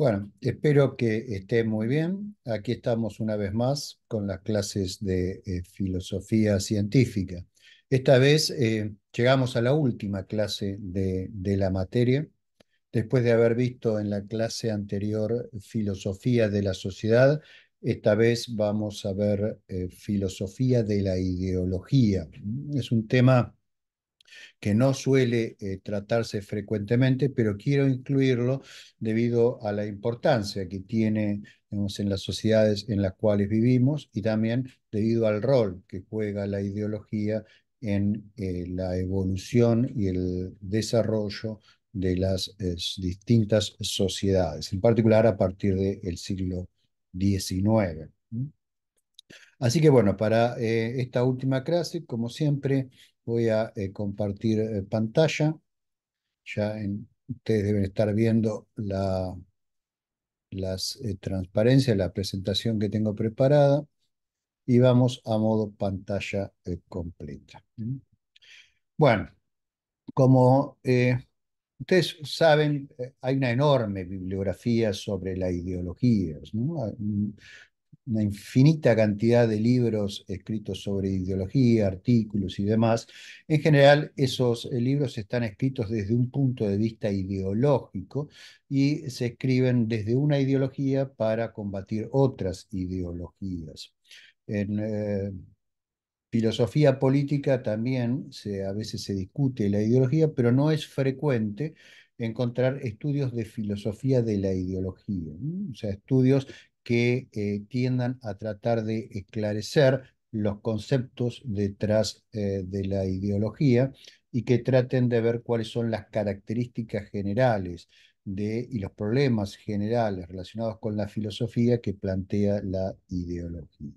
Bueno, espero que esté muy bien. Aquí estamos una vez más con las clases de eh, filosofía científica. Esta vez eh, llegamos a la última clase de, la materia, después de haber visto en la clase anterior filosofía de la sociedad. Esta vez vamos a ver eh, filosofía de la ideología. Es un tema que no suele eh, tratarse frecuentemente, pero quiero incluirlo debido a la importancia que tiene en las sociedades en las cuales vivimos y también debido al rol que juega la ideología en eh, la evolución y el desarrollo de las eh, distintas sociedades, en particular a partir del siglo XIX. Así que bueno, para esta última clase, como siempre, Voy a eh, compartir eh, pantalla. Ya ustedes deben estar viendo la, las eh, transparencias, la presentación que tengo preparada. Y vamos a modo pantalla completa. ¿Mm? Bueno, como Ustedes saben, hay una enorme bibliografía sobre las ideologías, ¿no? Ah, mm, una infinita cantidad de libros escritos sobre ideología, artículos y demás, en general esos eh, libros están escritos desde un punto de vista ideológico y se escriben desde una ideología para combatir otras ideologías. En eh, filosofía política también se, a veces se discute la ideología, pero no es frecuente encontrar estudios de filosofía de la ideología, o sea, estudios que eh, tiendan a tratar de esclarecer los conceptos detrás eh, de la ideología y que traten de ver cuáles son las características generales de, y los problemas generales relacionados con la filosofía que plantea la ideología.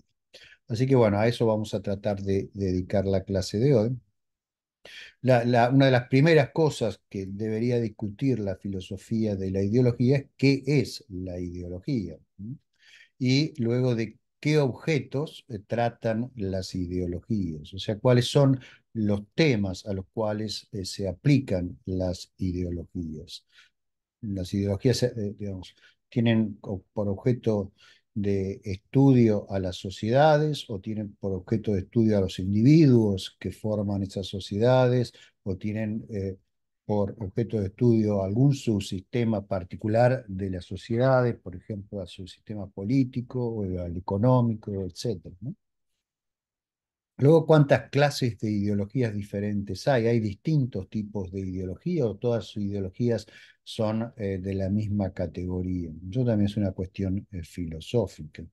Así que bueno, a eso vamos a tratar de, dedicar la clase de hoy. una de las primeras cosas que debería discutir la filosofía de la ideología es qué es la ideología y luego de qué objetos eh, tratan las ideologías, o sea, cuáles son los temas a los cuales eh, se aplican las ideologías. Las ideologías, eh, tienen por objeto de estudio a las sociedades o tienen por objeto de estudio a los individuos que forman esas sociedades o tienen por objeto de estudio algún subsistema particular de las sociedades, por ejemplo, al subsistema político o al económico, etc. Luego, ¿cuántas clases de ideologías diferentes hay? ¿Hay distintos tipos de ideología o todas sus ideologías son eh, de la misma categoría? Eso también es una cuestión eh, filosófica.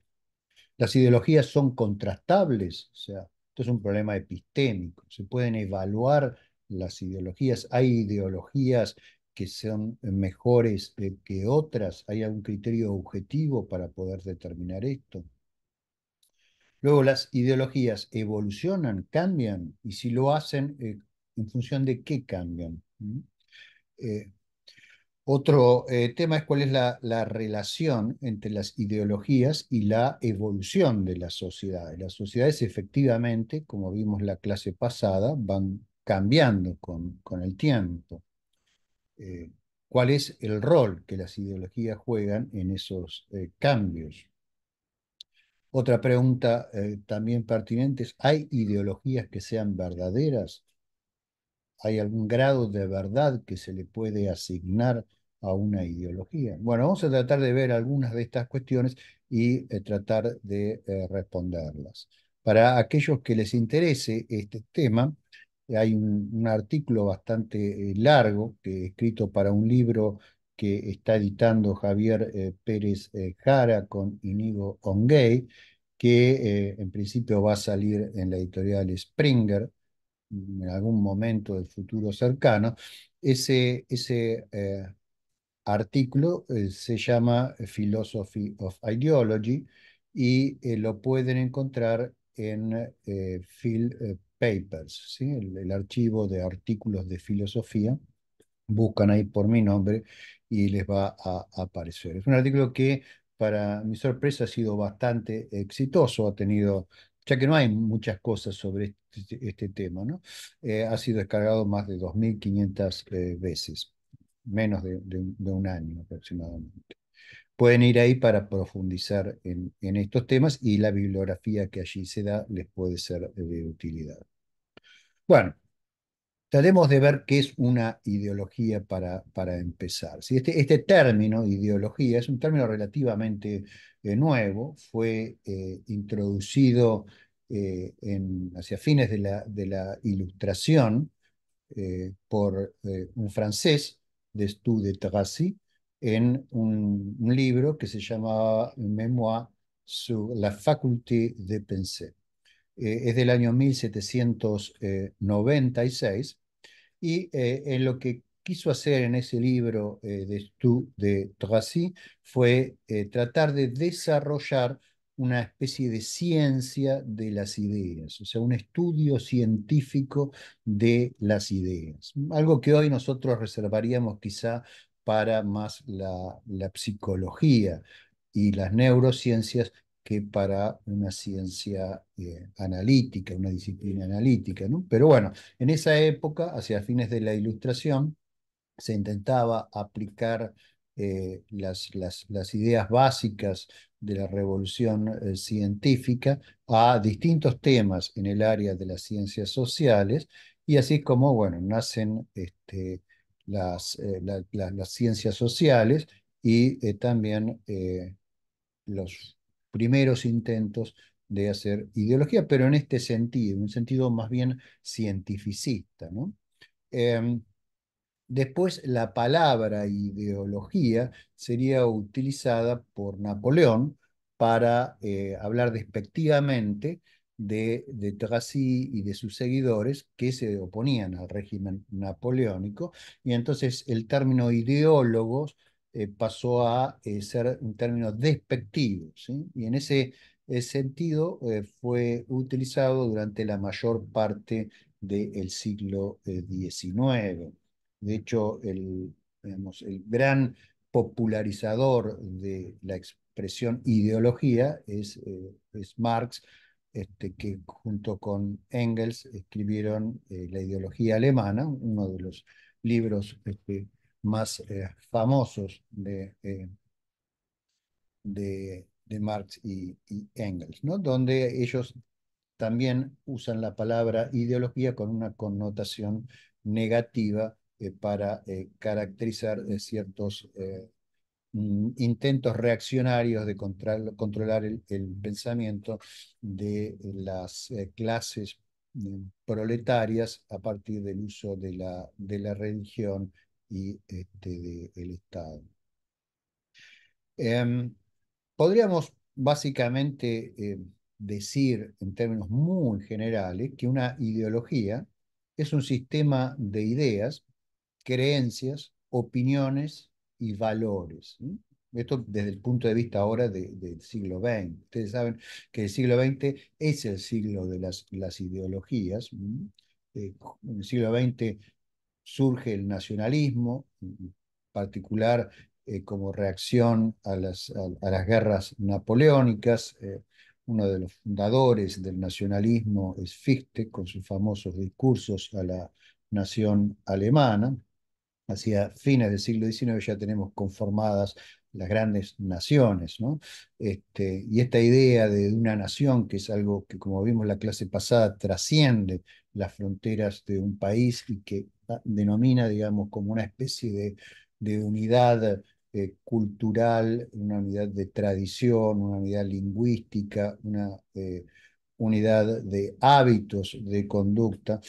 Las ideologías son contrastables, o sea, esto es un problema epistémico. Se pueden evaluar las ideologías. Hay ideologías que son mejores eh, que otras. ¿Hay algún criterio objetivo para poder determinar esto? Luego, las ideologías evolucionan, cambian, y si lo hacen, eh, ¿en función de qué cambian? ¿Mm? Eh, otro tema es cuál es la, la, relación entre las ideologías y la evolución de las sociedades. Las sociedades efectivamente, como vimos la clase pasada, van cambiando con, el tiempo. Eh, ¿Cuál es el rol que las ideologías juegan en esos eh, cambios? Otra pregunta eh, también pertinente es, ¿hay ideologías que sean verdaderas? ¿Hay algún grado de verdad que se le puede asignar a una ideología? Bueno, vamos a tratar de ver algunas de estas cuestiones y tratar de responderlas. Para aquellos que les interese este tema, hay un, artículo bastante eh, largo que escrito para un libro que está editando Javier eh, Pérez eh, Jara con Inigo Ongay, que en principio va a salir en la editorial Springer mm, en algún momento del futuro cercano. Ese, ese artículo se llama Philosophy of Ideology y lo pueden encontrar en phil Papers, ¿sí? el, archivo de artículos de filosofía. Buscan ahí por mi nombre y les va a, aparecer. Es un artículo que, para mi sorpresa, ha sido bastante exitoso, ha tenido ya que no hay muchas cosas sobre este, este tema, ¿no? Eh, ha sido descargado más de 2.500 eh, veces, menos de, un año aproximadamente pueden ir ahí para profundizar en, estos temas y la bibliografía que allí se da les puede ser de utilidad. Bueno, tratemos de ver qué es una ideología para, para empezar. Este, este, término, ideología, es un término relativamente eh, nuevo, fue eh, introducido eh, en, hacia fines de la, de la Ilustración por un francés, de de Tracy, en un, libro que se llamaba Memoir sur la faculté de penser. Eh, es del año 1796 eh, y eh, en lo que quiso hacer en ese libro de de Tracy fue tratar de desarrollar una especie de ciencia de las ideas, o sea, un estudio científico de las ideas. Algo que hoy nosotros reservaríamos quizá para más la, psicología y las neurociencias que para una ciencia eh, analítica, una disciplina analítica. ¿no? Pero bueno, en esa época, hacia fines de la Ilustración, se intentaba aplicar eh, las, ideas básicas de la revolución eh, científica a distintos temas en el área de las ciencias sociales, y así como, bueno, nacen este, las, eh, las ciencias sociales y eh, también eh, los primeros intentos de hacer ideología, pero en este sentido, en un sentido más bien cientificista. Em, después la palabra ideología sería utilizada por Napoleón para hablar despectivamente de, Tracy y de sus seguidores que se oponían al régimen napoleónico, y entonces el término ideólogos eh, pasó a eh, ser un término despectivo, y en ese sentido eh, fue utilizado durante la mayor parte del siglo XIX. De hecho, el, el gran popularizador de la expresión ideología es Marx, este, que junto con Engels escribieron eh, La ideología alemana, uno de los libros este, más eh, famosos eh, de, de, Marx y, Engels, ¿no? donde ellos también usan la palabra ideología con una connotación negativa para caracterizar ciertos Mm, intentos reaccionarios de controlar el, pensamiento de las eh, clases mm, proletarias a partir del uso de la, de la religión y este, del Estado. Em, podríamos básicamente eh, decir en términos muy generales que una ideología es un sistema de ideas, creencias, opiniones y valores. Esto desde el punto de vista ahora del siglo XX. Ustedes saben que el siglo XX es el siglo de las, las ideologías. Eh, en el siglo XX surge el nacionalismo, en particular eh, como reacción a las, las guerras napoleónicas. Eh, uno de los fundadores del nacionalismo es Fichte, con sus famosos discursos a la nación alemana hacia fines del siglo XIX ya tenemos conformadas las grandes naciones, ¿no? Este, y esta idea de una nación, que es algo que, como vimos la clase pasada, trasciende las fronteras de un país y que denomina, digamos, como una especie de, unidad eh, cultural, una unidad de tradición, una unidad lingüística, una eh, unidad de hábitos, de conducta,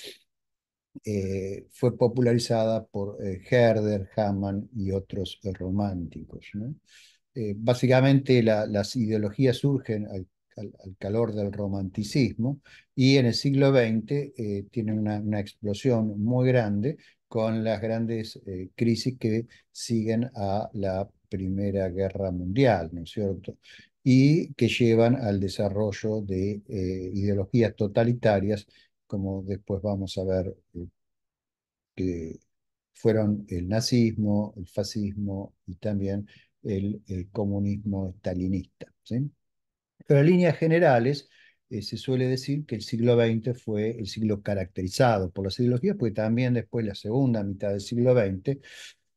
eh, fue popularizada por eh, Herder, Hamann y otros eh, románticos. básicamente las ideologías surgen al, calor del romanticismo y en el siglo XX tienen una, explosión muy grande con las grandes crisis que siguen a la Primera Guerra Mundial, ¿no es cierto? y que llevan al desarrollo de ideologías totalitarias como después vamos a ver, eh, que fueron el nazismo, el fascismo y también el, comunismo stalinista. Pero en líneas generales, eh, se suele decir que el siglo XX fue el siglo caracterizado por las ideologías, porque también después, la segunda mitad del siglo XX, eh,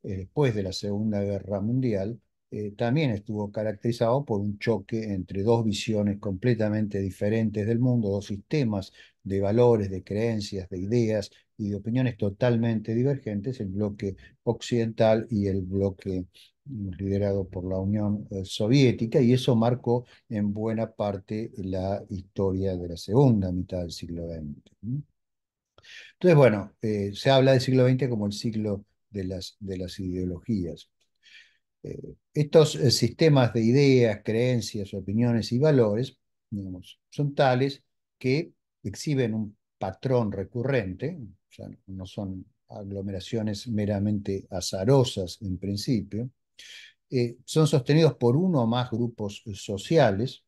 después de la Segunda Guerra Mundial, eh, también estuvo caracterizado por un choque entre dos visiones completamente diferentes del mundo, dos sistemas de valores, de creencias, de ideas y de opiniones totalmente divergentes, el bloque occidental y el bloque mm, liderado por la Unión eh, Soviética, y eso marcó en buena parte la historia de la segunda mitad del siglo XX. Entonces, bueno, eh, se habla del siglo XX como el siglo de de las ideologías. Eh, estos eh, sistemas de ideas, creencias, opiniones y valores son tales que exhiben un patrón recurrente, no son aglomeraciones meramente azarosas en principio, eh, son sostenidos por uno o más grupos sociales.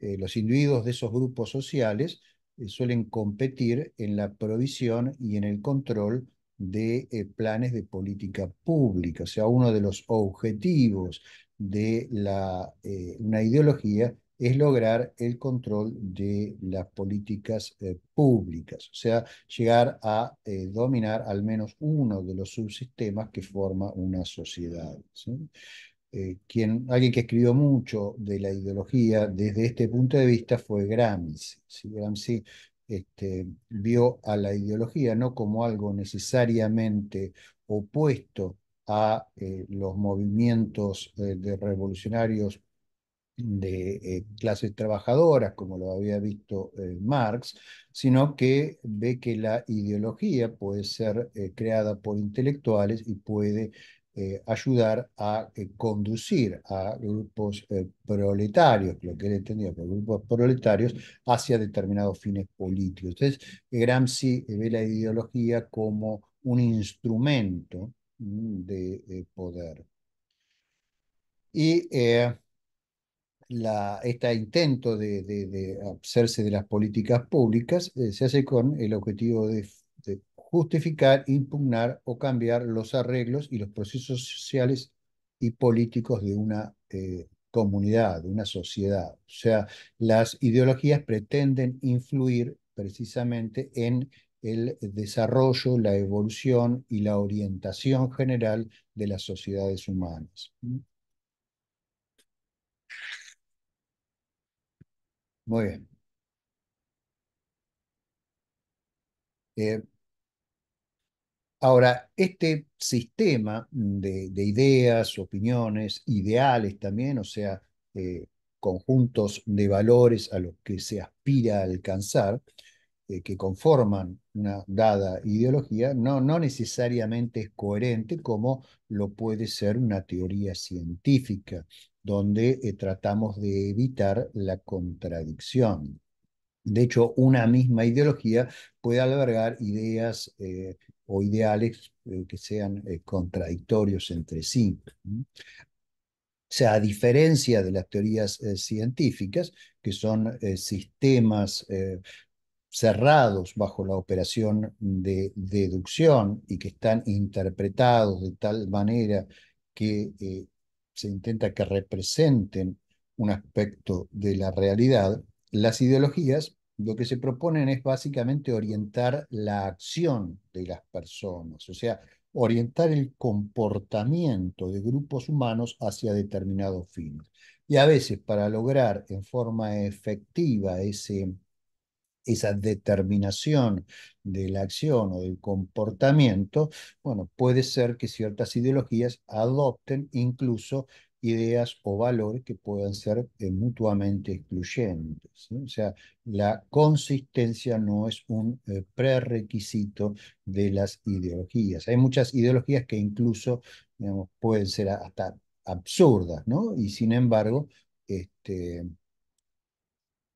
los individuos de esos grupos sociales suelen competir en la provisión y en el control de eh, planes de política pública. O sea, uno de los objetivos de la, eh, una ideología es lograr el control de las políticas eh, públicas, o sea, llegar a dominar al menos uno de los subsistemas que forma una sociedad. alguien que escribió mucho de la ideología desde este punto de vista fue Gramsci. Gramsci este, vio a la ideología no como algo necesariamente opuesto a eh, los movimientos eh, de revolucionarios de eh, clases trabajadoras, como lo había visto Marx, sino que ve que la ideología puede ser creada por intelectuales y puede eh, ayudar a eh, conducir a grupos eh, proletarios, lo que él entendía por grupos proletarios, hacia determinados fines políticos. Entonces, Gramsci ve la ideología como un instrumento mm, de poder. Y la, este intento de, de, hacerse de las políticas públicas se hace con el objetivo de justificar, impugnar o cambiar los arreglos y los procesos sociales y políticos de una eh, comunidad, de una sociedad. O sea, las ideologías pretenden influir precisamente en el desarrollo, la evolución y la orientación general de las sociedades humanas. Muy bien. Eh, Ahora, este sistema de, ideas, opiniones, ideales también, o sea, eh, conjuntos de valores a los que se aspira a alcanzar, eh, que conforman una dada ideología, no, no necesariamente es coherente como lo puede ser una teoría científica, donde eh, tratamos de evitar la contradicción. De hecho, una misma ideología puede albergar ideas, eh, o ideales eh, que sean eh, contradictorios entre sí. O sea, a diferencia de las teorías eh, científicas, que son sistemas cerrados bajo la operación de deducción y que están interpretados de tal manera que se intenta que representen un aspecto de la realidad, las ideologías lo que se proponen es básicamente orientar la acción de las personas, o sea, orientar el comportamiento de grupos humanos hacia determinados fines. Y a veces para lograr en forma efectiva ese, esa determinación de la acción o del comportamiento, bueno, puede ser que ciertas ideologías adopten incluso ideas o valores que puedan ser eh, mutuamente excluyentes. O sea, la consistencia no es un eh, prerequisito de las ideologías. Hay muchas ideologías que incluso pueden ser hasta absurdas, ¿no? Y sin embargo, este,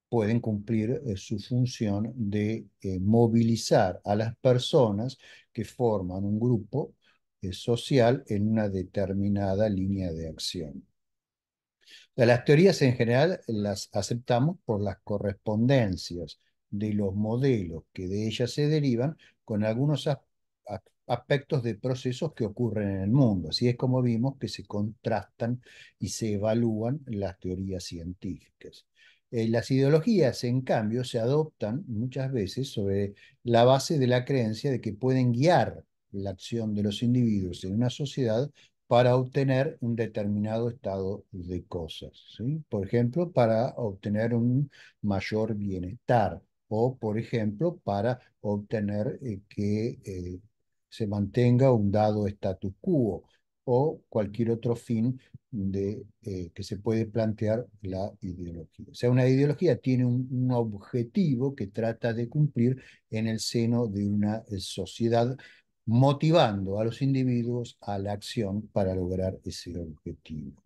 pueden cumplir eh, su función de movilizar a las personas que forman un grupo social en una determinada línea de acción. Las teorías en general las aceptamos por las correspondencias de los modelos que de ellas se derivan con algunos aspectos de procesos que ocurren en el mundo. Así es como vimos que se contrastan y se evalúan las teorías científicas. Eh, las ideologías, en cambio, se adoptan muchas veces sobre la base de la creencia de que pueden guiar la acción de los individuos en una sociedad para obtener un determinado estado de cosas. ¿sí? Por ejemplo, para obtener un mayor bienestar o, por ejemplo, para obtener eh, que eh, se mantenga un dado status quo o cualquier otro fin de, eh, que se puede plantear la ideología. O sea, una ideología tiene un, un objetivo que trata de cumplir en el seno de una sociedad motivando a los individuos a la acción para lograr ese objetivo.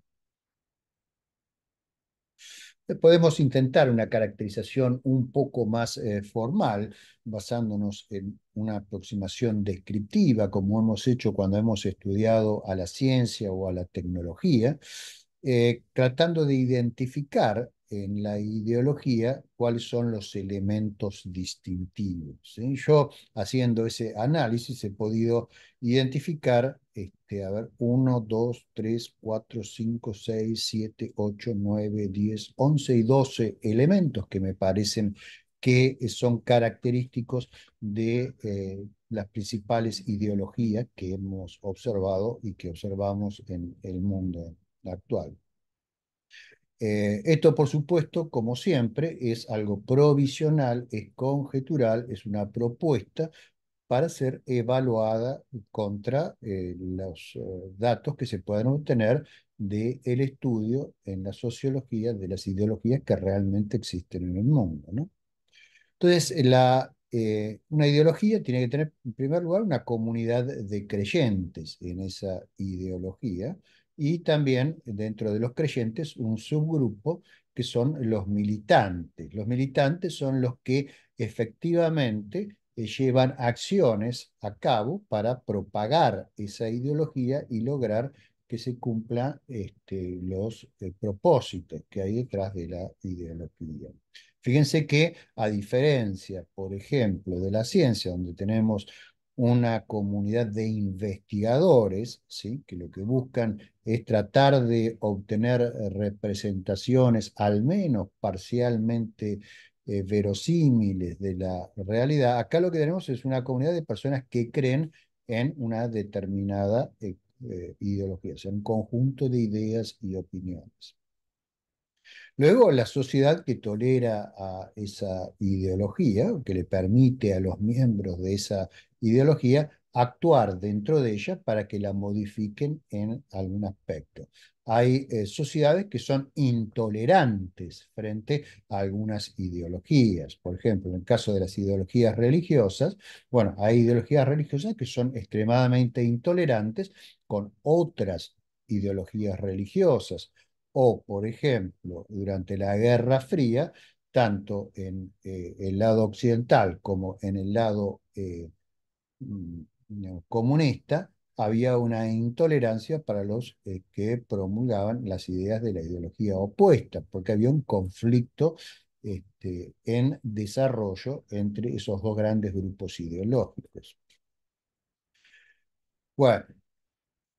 Eh, podemos intentar una caracterización un poco más eh, formal, basándonos en una aproximación descriptiva, como hemos hecho cuando hemos estudiado a la ciencia o a la tecnología, eh, tratando de identificar en la ideología cuáles son los elementos distintivos. Yo, haciendo ese análisis, he podido identificar, este, a ver, 1, 2, 3, 4, 5, 6, 7, 8, 9, 10, 11 y doce elementos que me parecen que son característicos de eh, las principales ideologías que hemos observado y que observamos en el mundo actual. Eh, esto, por supuesto, como siempre, es algo provisional, es conjetural, es una propuesta para ser evaluada contra eh, los eh, datos que se puedan obtener del estudio en la sociología de las ideologías que realmente existen en el mundo. Entonces, una ideología tiene que tener, en primer lugar, una comunidad de creyentes en esa ideología, y también dentro de los creyentes un subgrupo que son los militantes. Los militantes son los que efectivamente eh, llevan acciones a cabo para propagar esa ideología y lograr que se cumplan este, los eh, propósitos que hay detrás de la ideología. Fíjense que, a diferencia, por ejemplo, de la ciencia, donde tenemos una comunidad de investigadores, ¿sí? que lo que buscan es tratar de obtener eh, representaciones al menos parcialmente eh, verosímiles de la realidad. Acá lo que tenemos es una comunidad de personas que creen en una determinada eh, ideología, o sea, un conjunto de ideas y opiniones. Luego, la sociedad que tolera a esa ideología, que le permite a los miembros de esa ideología, actuar dentro de ella para que la modifiquen en algún aspecto. Hay eh, sociedades que son intolerantes frente a algunas ideologías. Por ejemplo, en el caso de las ideologías religiosas, bueno, hay ideologías religiosas que son extremadamente intolerantes con otras ideologías religiosas. O, por ejemplo, durante la Guerra Fría, tanto en eh, el lado occidental como en el lado eh, Mm, eh, comunista había una intolerancia para los eh, que promulgaban las ideas de la ideología opuesta, porque había un conflicto este, en desarrollo entre esos dos grandes grupos ideológicos. Bueno,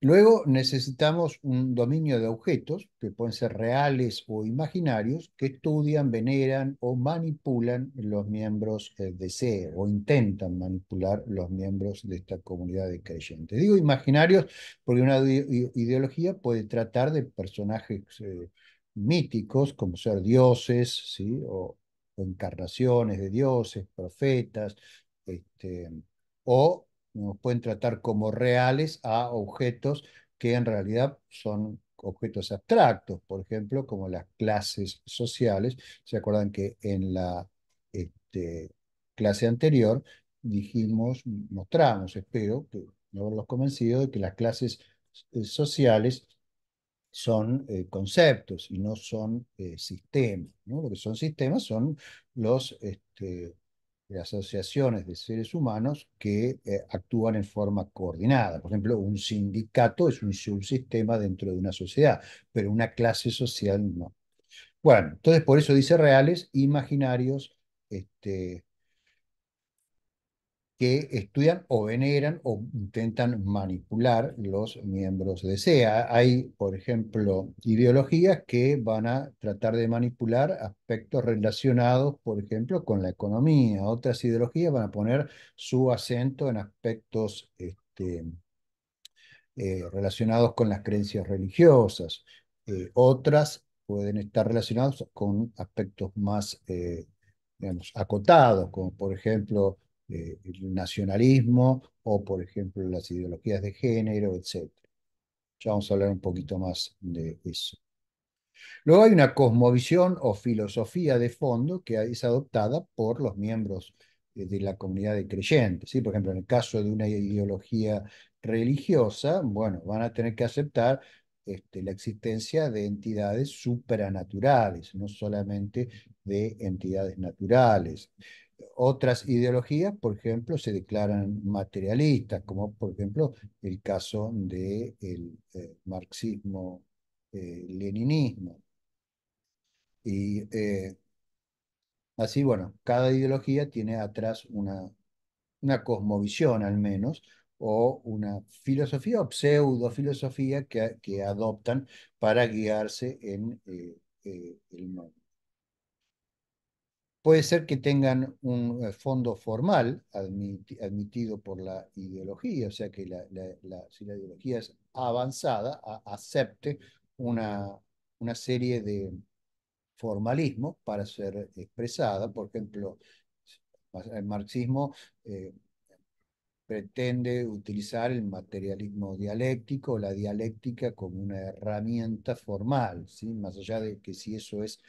Luego necesitamos un dominio de objetos, que pueden ser reales o imaginarios, que estudian, veneran o manipulan los miembros eh, de C o intentan manipular los miembros de esta comunidad de creyentes. Digo imaginarios porque una ideología puede tratar de personajes eh, míticos, como ser dioses, ¿sí? o, encarnaciones de dioses, profetas, este, o nos pueden tratar como reales a objetos que en realidad son objetos abstractos, por ejemplo, como las clases sociales. ¿Se acuerdan que en la este, clase anterior dijimos, mostramos, espero que no haberlos convencido, de que las clases eh, sociales son eh, conceptos y no son eh, sistemas. ¿no? Lo que son sistemas son los este, de asociaciones de seres humanos que eh, actúan en forma coordinada. Por ejemplo, un sindicato es un subsistema dentro de una sociedad, pero una clase social no. Bueno, entonces por eso dice reales, imaginarios, este, que estudian o veneran o intentan manipular los miembros de SEA. Hay, por ejemplo, ideologías que van a tratar de manipular aspectos relacionados, por ejemplo, con la economía. Otras ideologías van a poner su acento en aspectos este, eh, relacionados con las creencias religiosas. Eh, otras pueden estar relacionados con aspectos más, eh, digamos, acotados, como por ejemplo eh, el nacionalismo o, por ejemplo, las ideologías de género, etc. Ya vamos a hablar un poquito más de eso. Luego hay una cosmovisión o filosofía de fondo que es adoptada por los miembros eh, de la comunidad de creyentes. ¿sí? Por ejemplo, en el caso de una ideología religiosa, bueno, van a tener que aceptar este, la existencia de entidades supranaturales, no solamente de entidades naturales otras ideologías, por ejemplo, se declaran materialistas, como por ejemplo el caso del de eh, marxismo-leninismo. Eh, y eh, así, bueno, cada ideología tiene atrás una, una cosmovisión al menos, o una filosofía o pseudo filosofía que adoptan para guiarse en el mundo. Puede ser que tengan un eh, fondo formal admitido por la ideología, o sea que si la ideología es avanzada, acepte una, serie de formalismos para ser expresada. Por ejemplo, el marxismo eh, pretende utilizar el materialismo dialéctico, la dialéctica como una herramienta formal, más allá de que si eso es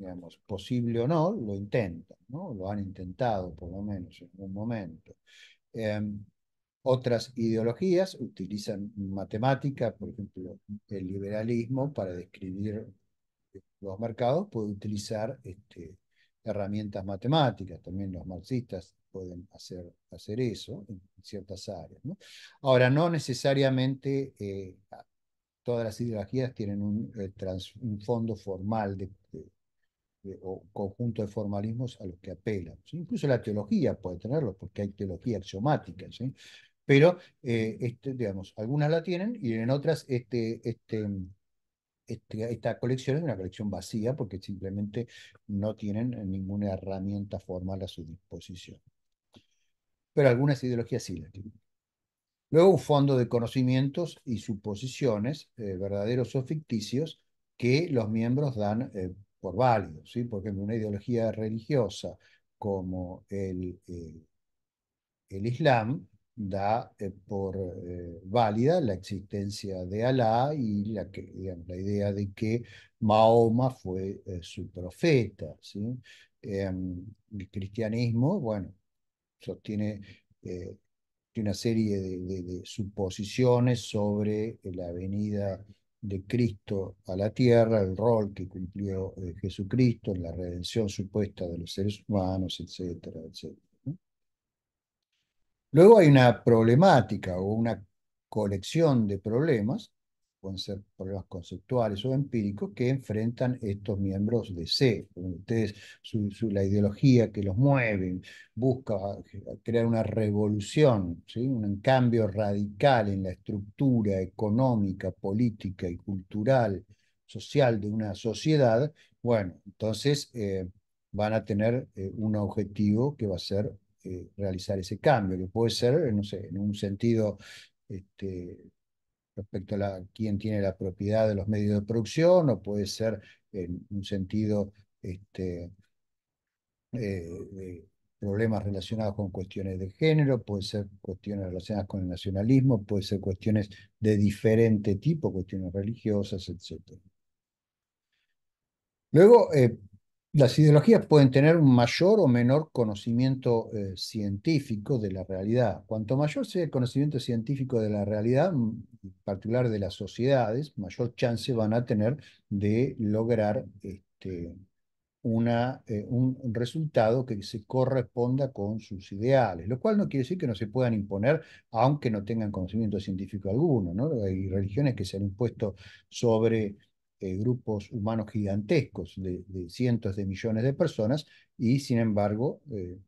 digamos, posible o no, lo intentan, ¿no? Lo han intentado por lo menos en un momento. Em, otras ideologías utilizan matemática, por ejemplo, el liberalismo para describir los mercados puede utilizar este, herramientas matemáticas, también los marxistas pueden hacer, hacer eso en ciertas áreas. Ahora, no necesariamente eh, todas las ideologías tienen un, eh, un fondo formal de eh, o conjunto de formalismos a los que apelan. Incluso la teología puede tenerlo, porque hay teología axiomática, pero eh, este, digamos, algunas la tienen y en otras este, este, este, esta colección es una colección vacía porque simplemente no tienen ninguna herramienta formal a su disposición. Pero algunas ideologías sí la tienen. Luego un fondo de conocimientos y suposiciones, eh, verdaderos o ficticios, que los miembros dan por válido, ¿sí? por ejemplo, una ideología religiosa como el, eh, el Islam da eh, por eh, válida la existencia de Alá y la, la idea de que Mahoma fue su profeta. ¿sí? Em, el cristianismo, bueno, sostiene una serie de, de suposiciones sobre la venida de Cristo a la tierra, el rol que cumplió eh, Jesucristo en la redención supuesta de los seres humanos, etcétera, etcétera. Luego hay una problemática o una colección de problemas pueden ser problemas conceptuales o empíricos que enfrentan estos miembros de C. Ustedes, la ideología que los mueve busca eh, crear una revolución, ¿sí? un cambio radical en la estructura económica, política y cultural, social de una sociedad. Bueno, entonces eh, van a tener eh, un objetivo que va a ser realizar ese cambio, que puede ser, no sé, en un sentido... Este, respecto a quién tiene la propiedad de los medios de producción, o puede ser en un sentido este, eh, eh, problemas relacionados con cuestiones de género, puede ser cuestiones relacionadas con el nacionalismo, puede ser cuestiones de diferente tipo, cuestiones religiosas, etc. Luego, eh, las ideologías pueden tener un mayor o menor conocimiento eh, científico de la realidad. Cuanto mayor sea el conocimiento científico de la realidad, en mm, particular de las sociedades, mayor chance van a tener de lograr este, una, eh, un resultado que se corresponda con sus ideales, lo cual no quiere decir que no se puedan imponer aunque no tengan conocimiento científico alguno. ¿no? Hay religiones que se han impuesto sobre eh, grupos humanos gigantescos de, cientos de millones de personas y sin embargo eh,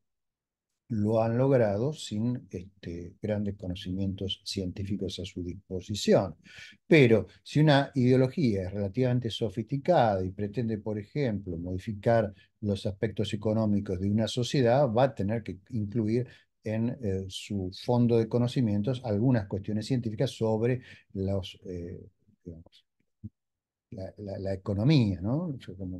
lo han logrado sin este, grandes conocimientos científicos a su disposición. Pero si una ideología es relativamente sofisticada y pretende, por ejemplo, modificar los aspectos económicos de una sociedad, va a tener que incluir en eh, su fondo de conocimientos algunas cuestiones científicas sobre los, la, economía, ¿no?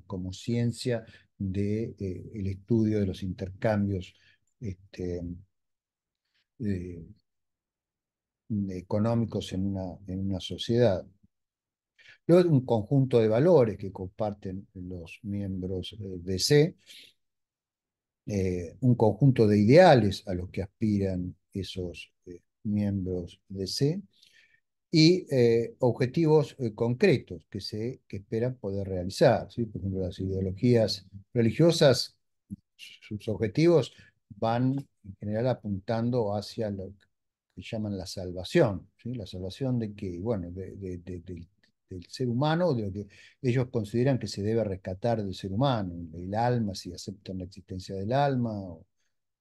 como, ciencia del de, eh, estudio de los intercambios este, eh, económicos en una, sociedad. Luego un conjunto de valores que comparten los miembros eh, de C, un conjunto de ideales a los que aspiran esos miembros de C, y eh, objetivos eh, concretos que, se, esperan poder realizar. ¿sí? Por ejemplo, las ideologías religiosas, sus objetivos van en general apuntando hacia lo que llaman la salvación, ¿sí? la salvación de que, bueno, del ser humano, de lo que ellos consideran que se debe rescatar del ser humano, el alma, si aceptan la existencia del alma, o,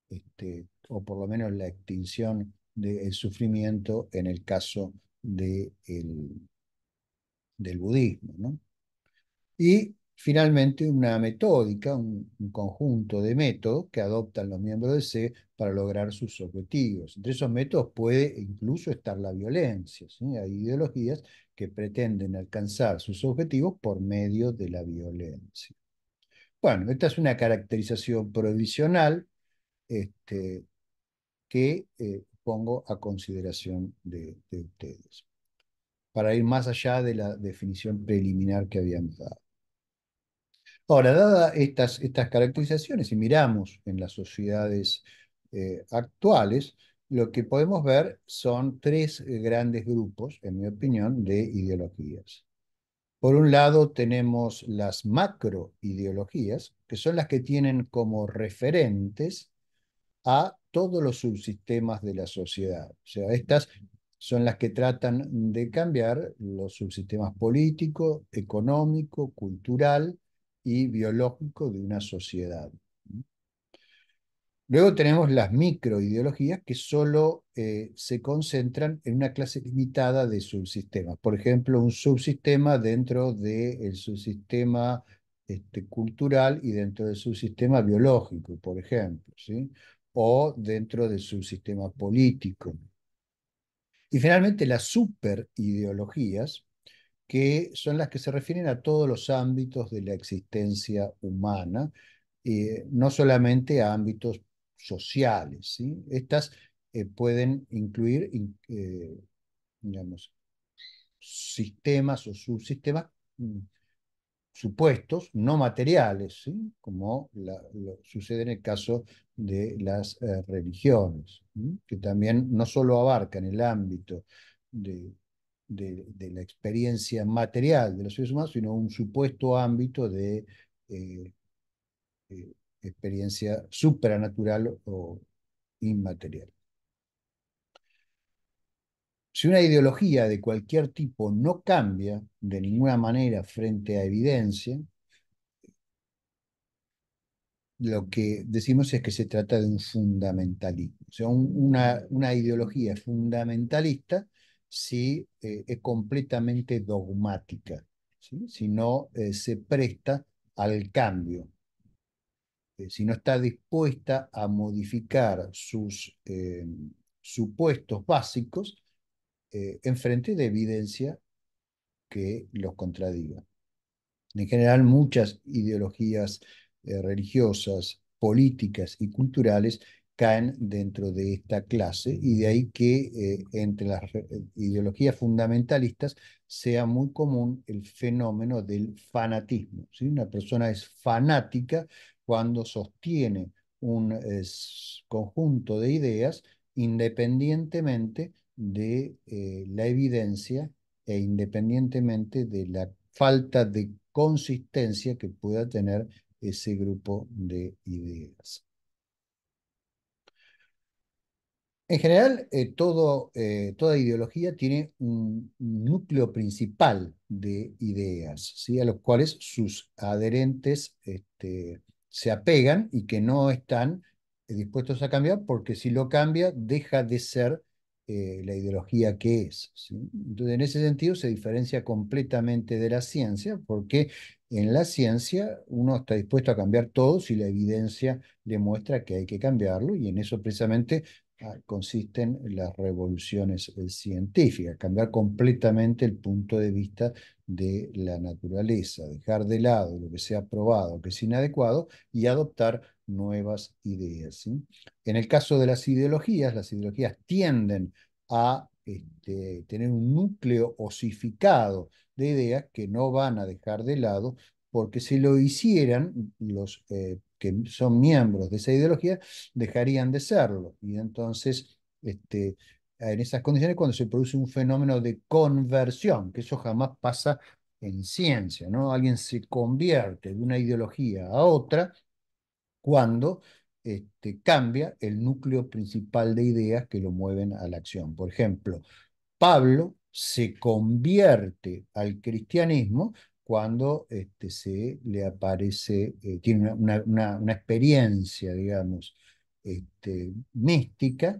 este, o por lo menos la extinción del sufrimiento en el caso de del budismo. ¿no? Y finalmente una metódica, un, conjunto de métodos que adoptan los miembros de C para lograr sus objetivos. Entre esos métodos puede incluso estar la violencia. Hay ideologías que pretenden alcanzar sus objetivos por medio de la violencia. Bueno, esta es una caracterización provisional este, que eh, pongo a consideración de, ustedes, para ir más allá de la definición preliminar que habíamos dado. Ahora, dadas estas, estas caracterizaciones, y miramos en las sociedades eh, actuales, lo que podemos ver son tres eh, grandes grupos, en mi opinión, de ideologías. Por un lado tenemos las macroideologías, que son las que tienen como referentes a todos los subsistemas de la sociedad. O sea, estas son las que tratan de cambiar los subsistemas político, económico, cultural y biológico de una sociedad. Luego tenemos las microideologías que solo eh, se concentran en una clase limitada de subsistemas. Por ejemplo, un subsistema dentro del subsistema este, cultural y dentro del subsistema biológico, por ejemplo. ¿sí? o dentro de su sistema político. Y finalmente las superideologías, que son las que se refieren a todos los ámbitos de la existencia humana, eh, no solamente a ámbitos sociales. Estas eh, pueden incluir eh, sistemas o subsistemas mm, supuestos no materiales, como lo sucede en el caso de las eh, religiones, que también no solo abarcan el ámbito de, la experiencia material de los seres humanos, sino un supuesto ámbito de eh, eh, experiencia supranatural o inmaterial. Si una ideología de cualquier tipo no cambia de ninguna manera frente a evidencia, lo que decimos es que se trata de un fundamentalismo, o sea, una, ideología fundamentalista si eh, es completamente dogmática, si no eh, se presta al cambio, eh, si no está dispuesta a modificar sus supuestos básicos en eh, enfrente de evidencia que los contradiga. En general, muchas ideologías eh, religiosas, políticas y culturales caen dentro de esta clase y de ahí que eh, entre las ideologías fundamentalistas sea muy común el fenómeno del fanatismo. Si Una persona es fanática cuando sostiene un conjunto de ideas independientemente de eh, la evidencia e independientemente de la falta de consistencia que pueda tener ese grupo de ideas. En general, eh, eh, toda ideología tiene un núcleo principal de ideas, ¿sí? a los cuales sus adherentes este, se apegan y que no están dispuestos a cambiar, porque si lo cambia, deja de ser eh, la ideología que es. Entonces, en ese sentido se diferencia completamente de la ciencia, porque en la ciencia uno está dispuesto a cambiar todo si la evidencia demuestra que hay que cambiarlo, y en eso precisamente ah, consisten las revoluciones eh, científicas, cambiar completamente el punto de vista de la naturaleza, dejar de lado lo que sea probado, que es inadecuado, y adoptar nuevas ideas. En el caso de las ideologías, las ideologías tienden a este, tener un núcleo osificado de ideas que no van a dejar de lado, porque si lo hicieran, los eh, que son miembros de esa ideología dejarían de serlo. Y entonces, este, en esas condiciones, cuando se produce un fenómeno de conversión, que eso jamás pasa en ciencia, ¿no? Alguien se convierte de una ideología a otra cuando este, cambia el núcleo principal de ideas que lo mueven a la acción. Por ejemplo, Pablo se convierte al cristianismo cuando este, se le aparece, eh, tiene una, experiencia, digamos, este, mística,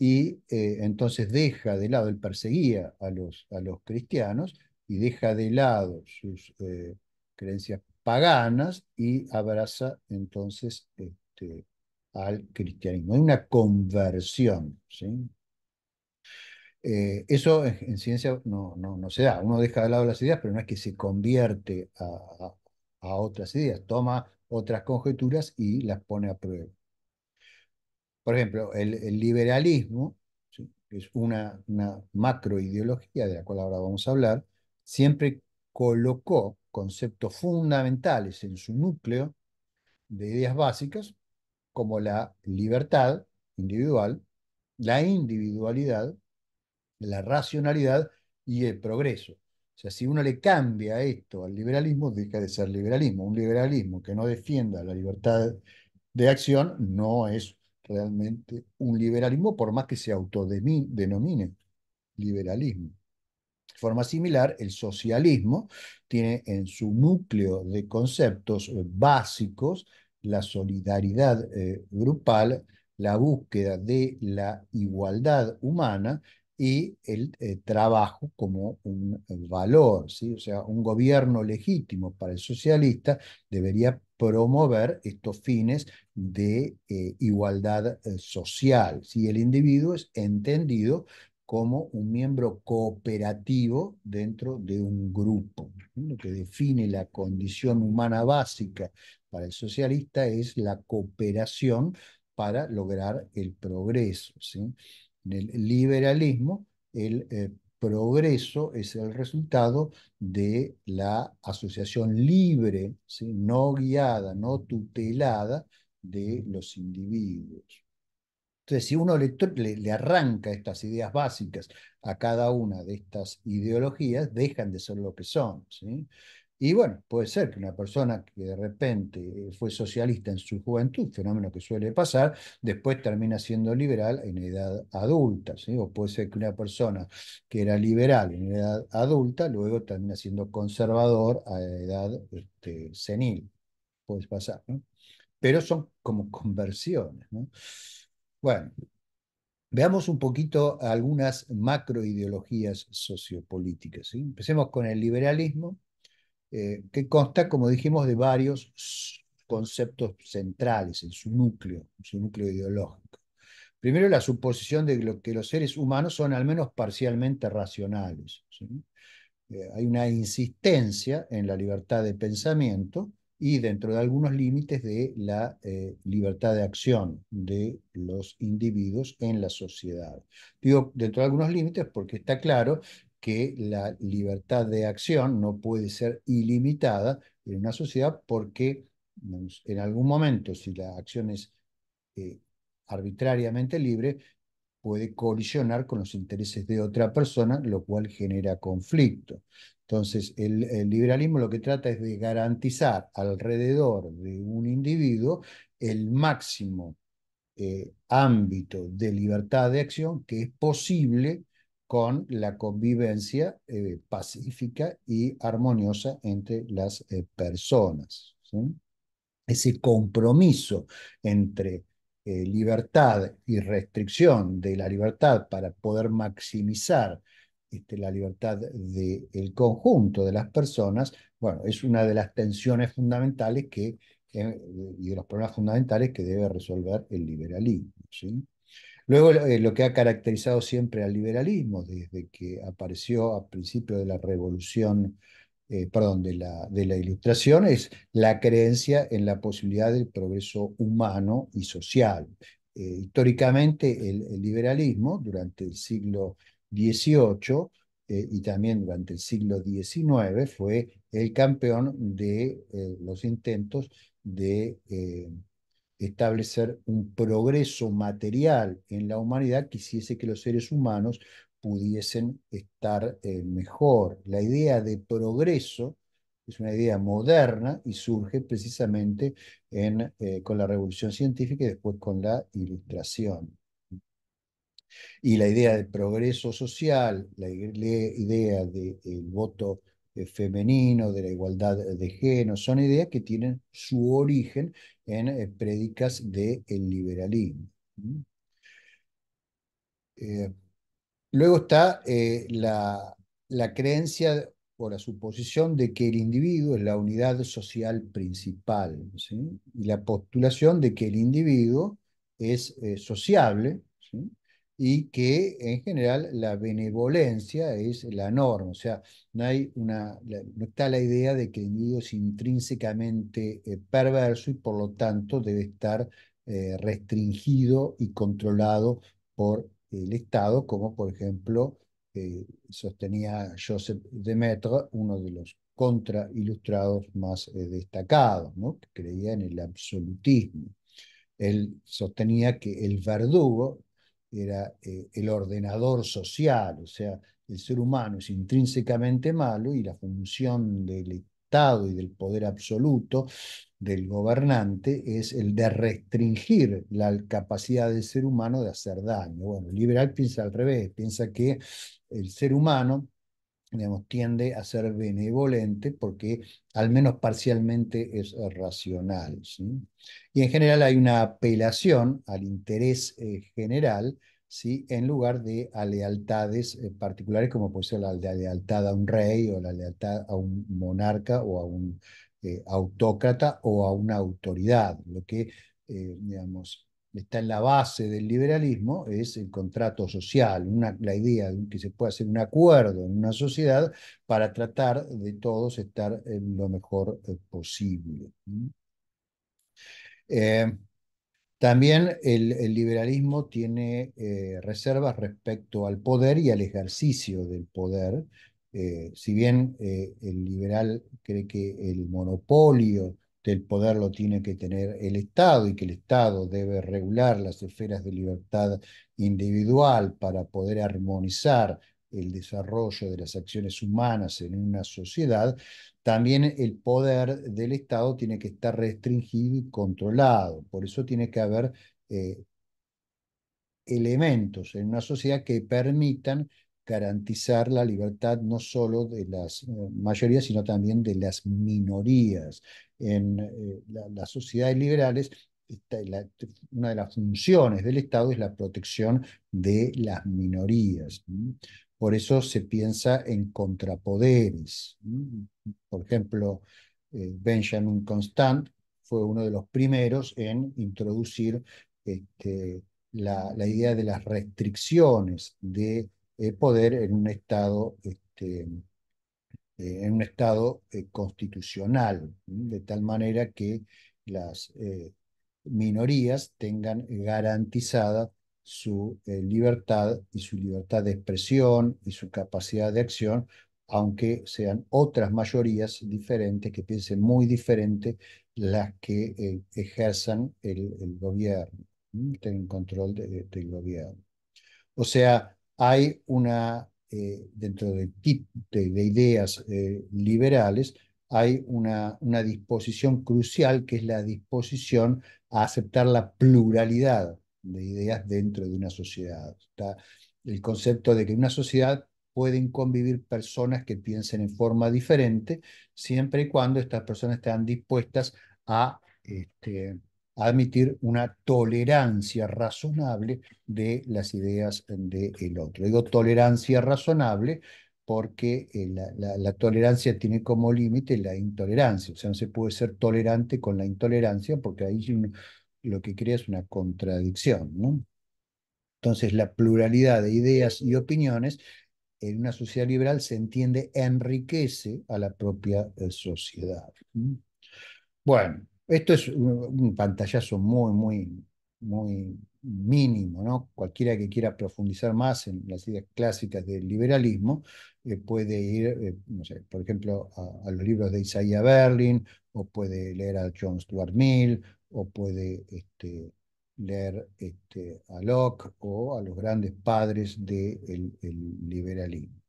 y eh, entonces deja de lado, él perseguía a los, a los cristianos y deja de lado sus eh, creencias paganas y abraza entonces este, al cristianismo. Es una conversión. ¿sí? Eh, eso en, ciencia no, no, se da. Uno deja de lado las ideas, pero no es que se convierte a, otras ideas. Toma otras conjeturas y las pone a prueba. Por ejemplo, el, liberalismo, que es una, una macroideología de la cual ahora vamos a hablar, siempre colocó conceptos fundamentales en su núcleo de ideas básicas, como la libertad individual, la individualidad, la racionalidad y el progreso. O sea, si uno le cambia esto al liberalismo, deja de ser liberalismo. Un liberalismo que no defienda la libertad de acción no es realmente un liberalismo, por más que se autodenomine liberalismo. De forma similar, el socialismo tiene en su núcleo de conceptos eh, básicos la solidaridad eh, grupal, la búsqueda de la igualdad humana y el eh, trabajo como un valor. O sea, un gobierno legítimo para el socialista debería promover estos fines de igualdad social. Si el individuo es entendido como un miembro cooperativo dentro de un grupo. Lo que define la condición humana básica para el socialista es la cooperación para lograr el progreso. En el liberalismo, el eh, progreso es el resultado de la asociación libre, no guiada, no tutelada de los individuos. Entonces, si uno le, arranca estas ideas básicas a cada una de estas ideologías, dejan de ser lo que son. Y bueno, puede ser que una persona que de repente eh, fue socialista en su juventud, fenómeno que suele pasar, después termina siendo liberal en edad adulta, o puede ser que una persona que era liberal en edad adulta, luego termina siendo conservador a edad este, senil, puede pasar, Pero son como conversiones, ¿no? Bueno, veamos un poquito algunas macroideologías sociopolíticas. Empecemos con el liberalismo, eh, que consta, como dijimos, de varios conceptos centrales en su núcleo, su núcleo ideológico. Primero, la suposición de que los seres humanos son al menos parcialmente racionales. Eh, hay una insistencia en la libertad de pensamiento y dentro de algunos límites de la eh, libertad de acción de los individuos en la sociedad. Digo dentro de algunos límites porque está claro que la libertad de acción no puede ser ilimitada en una sociedad porque en algún momento, si la acción es eh, arbitrariamente libre, puede colisionar con los intereses de otra persona, lo cual genera conflicto. Entonces, el, liberalismo lo que trata es de garantizar alrededor de un individuo el máximo eh, ámbito de libertad de acción que es posible con la convivencia eh, pacífica y armoniosa entre las eh, personas. Ese compromiso entre libertad y restricción de la libertad para poder maximizar este, la libertad del conjunto de las personas, bueno, es una de las tensiones fundamentales que, eh, y de los problemas fundamentales que debe resolver el liberalismo. Luego, eh, lo que ha caracterizado siempre al liberalismo desde que apareció a principio de la revolución, eh, perdón, de la, de la ilustración, es la creencia en la posibilidad del progreso humano y social. históricamente, el, el liberalismo, durante el siglo XVIII eh, y también durante el siglo XIX fue el campeón de eh, los intentos de eh, establecer un progreso material en la humanidad que hiciese que los seres humanos pudiesen estar mejor. La idea de progreso es una idea moderna y surge precisamente en, con la revolución científica y después con la ilustración. Y la idea del progreso social, la idea del voto eh, femenino, de la igualdad de género, son ideas que tienen su origen en eh, prédicas del liberalismo. Eh, luego está la, creencia o la suposición de que el individuo es la unidad social principal, y la postulación de que el individuo es sociable, ¿sí? y que en general la benevolencia es la norma, o sea, no, hay una, no está la idea de que el individuo es intrínsecamente eh, perverso y por lo tanto debe estar eh, restringido y controlado por el Estado, como por ejemplo eh, sostenía Joseph Demetre, uno de los contrailustrados más destacados, ¿no? que creía en el absolutismo. Él sostenía que el verdugo era eh, el ordenador social, o sea, el ser humano es intrínsecamente malo y la función del Estado y del poder absoluto del gobernante es el de restringir la capacidad del ser humano de hacer daño. Bueno, el liberal piensa al revés, piensa que el ser humano tiende a ser benevolente porque al menos parcialmente es eh, racional. Y en general hay una apelación al interés eh, general ¿sí? en lugar de a lealtades eh, particulares como puede ser la, lealtad a un rey o la lealtad a un monarca o a un autócrata o a una autoridad, lo que digamos, está en la base del liberalismo, es el contrato social, la idea de que se puede hacer un acuerdo en una sociedad para tratar de todos estar en lo mejor eh, posible. Eh, también el, liberalismo tiene eh, reservas respecto al poder y al ejercicio del poder. si bien el liberal cree que el monopolio este, el poder lo tiene que tener el Estado y que el Estado debe regular las esferas de libertad individual para poder armonizar el desarrollo de las acciones humanas en una sociedad, también el poder del Estado tiene que estar restringido y controlado. Por eso tiene que haber eh, elementos en una sociedad que permitan garantizar la libertad no solo de las eh, mayorías, sino también de las minorías. En eh, las sociedades liberales, una de las funciones del Estado es la protección de las minorías. Por eso se piensa en contrapoderes. Por ejemplo, eh, Benjamin Constant fue uno de los primeros en introducir este, la, la idea de las restricciones de eh, poder en un Estado, este, eh, en un estado eh, constitucional, de tal manera que las minorías tengan garantizada su libertad y su libertad de expresión y su capacidad de acción aunque sean otras mayorías diferentes, que piensen muy diferente, las que ejerzan el, gobierno, tienen control del gobierno. O sea, hay una, eh, dentro de, de ideas eh, liberales, hay una, una disposición crucial que es la disposición a aceptar la pluralidad de ideas dentro de una sociedad. Está el concepto de que en una sociedad pueden convivir personas que piensen en forma diferente, siempre y cuando estas personas estén dispuestas a este, admitir una tolerancia razonable de las ideas del el otro. Digo tolerancia razonable porque eh, la, tolerancia tiene como límite la intolerancia, o sea, no se puede ser tolerante con la intolerancia porque ahí lo que crea es una contradicción. Entonces, la pluralidad de ideas y opiniones en una sociedad liberal se entiende enriquece a la propia eh, sociedad. Bueno, esto es un, pantallazo muy, muy, muy mínimo, ¿no? Cualquiera que quiera profundizar más en las ideas clásicas del liberalismo eh, puede ir, eh, no sé, por ejemplo, a, los libros de Isaiah Berlin, o puede leer a John Stuart Mill, o puede este, leer este, a Locke o a los grandes padres del de el liberalismo.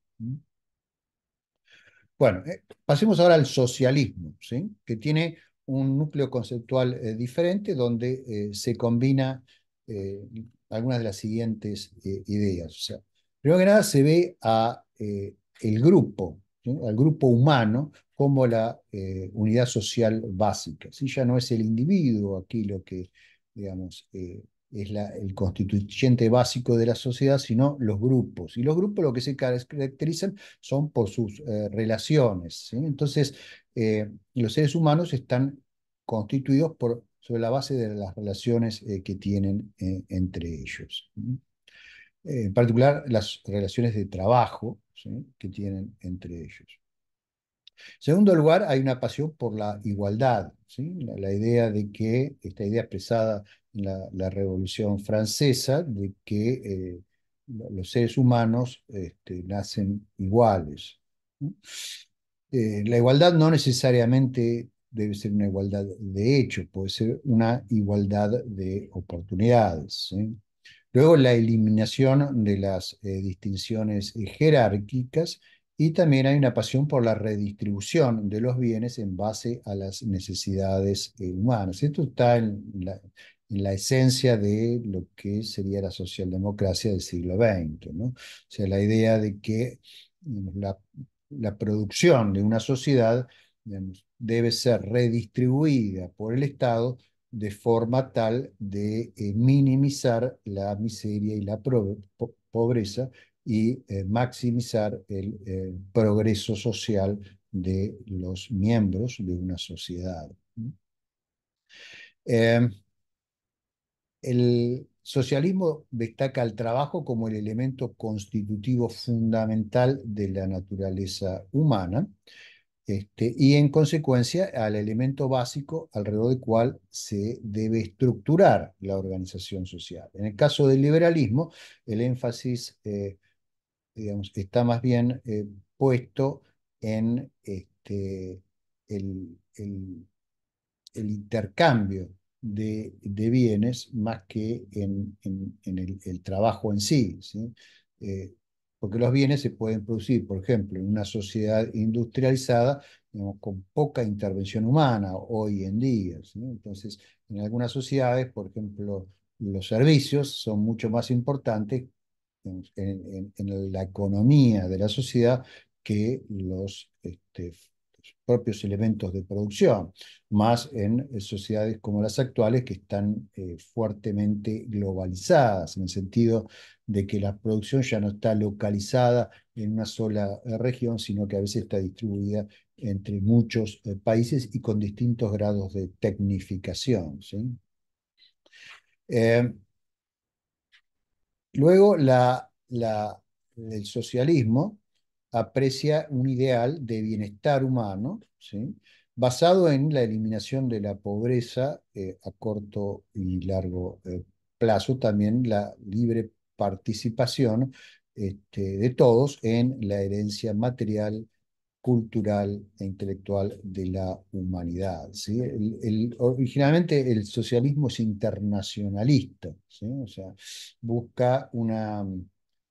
Bueno, eh, pasemos ahora al socialismo, ¿sí? que tiene un núcleo conceptual eh, diferente donde eh, se combina eh, algunas de las siguientes ideas. O sea, primero que nada se ve a el grupo, al grupo humano como la unidad social básica. ¿sí? Ya no es el individuo aquí lo que digamos, es el constituyente básico de la sociedad, sino los grupos. Y los grupos lo que se caracterizan son por sus eh, relaciones. Entonces, eh, los seres humanos están constituidos por, sobre la base de las relaciones eh, que tienen entre ellos. en particular, las relaciones de trabajo que tienen entre ellos. En segundo lugar, hay una pasión por la igualdad, la, idea de que, esta idea expresada la, Revolución Francesa de que eh, los seres humanos este, nacen iguales. Eh, la igualdad no necesariamente debe ser una igualdad de hecho, puede ser una igualdad de oportunidades. Luego la eliminación de las eh, distinciones jerárquicas y también hay una pasión por la redistribución de los bienes en base a las necesidades humanas. Esto está en la, en la esencia de lo que sería la socialdemocracia del siglo XX. ¿no? O sea, la idea de que la, producción de una sociedad debe ser redistribuida por el Estado de forma tal de eh, minimizar la miseria y la pobreza y eh, maximizar el eh, progreso social de los miembros de una sociedad. Eh, el socialismo destaca el trabajo como el elemento constitutivo fundamental de la naturaleza humana este, y en consecuencia al elemento básico alrededor del cual se debe estructurar la organización social. En el caso del liberalismo, el énfasis eh, digamos, está más bien eh, puesto en este, el intercambio de, bienes más que en, en, el, trabajo en sí. Eh, porque los bienes se pueden producir, por ejemplo, en una sociedad industrializada con poca intervención humana hoy en día. Entonces, en algunas sociedades, por ejemplo, los servicios son mucho más importantes en, la economía de la sociedad que los este, propios elementos de producción, más en eh, sociedades como las actuales que están eh, fuertemente globalizadas, en el sentido de que la producción ya no está localizada en una sola eh, región, sino que a veces está distribuida entre muchos países y con distintos grados de tecnificación. luego, el socialismo aprecia un ideal de bienestar humano, ¿sí? basado en la eliminación de la pobreza eh, a corto y largo eh, plazo, también la libre participación este, de todos en la herencia material, cultural e intelectual de la humanidad. originalmente el socialismo es internacionalista, ¿sí? o sea, busca una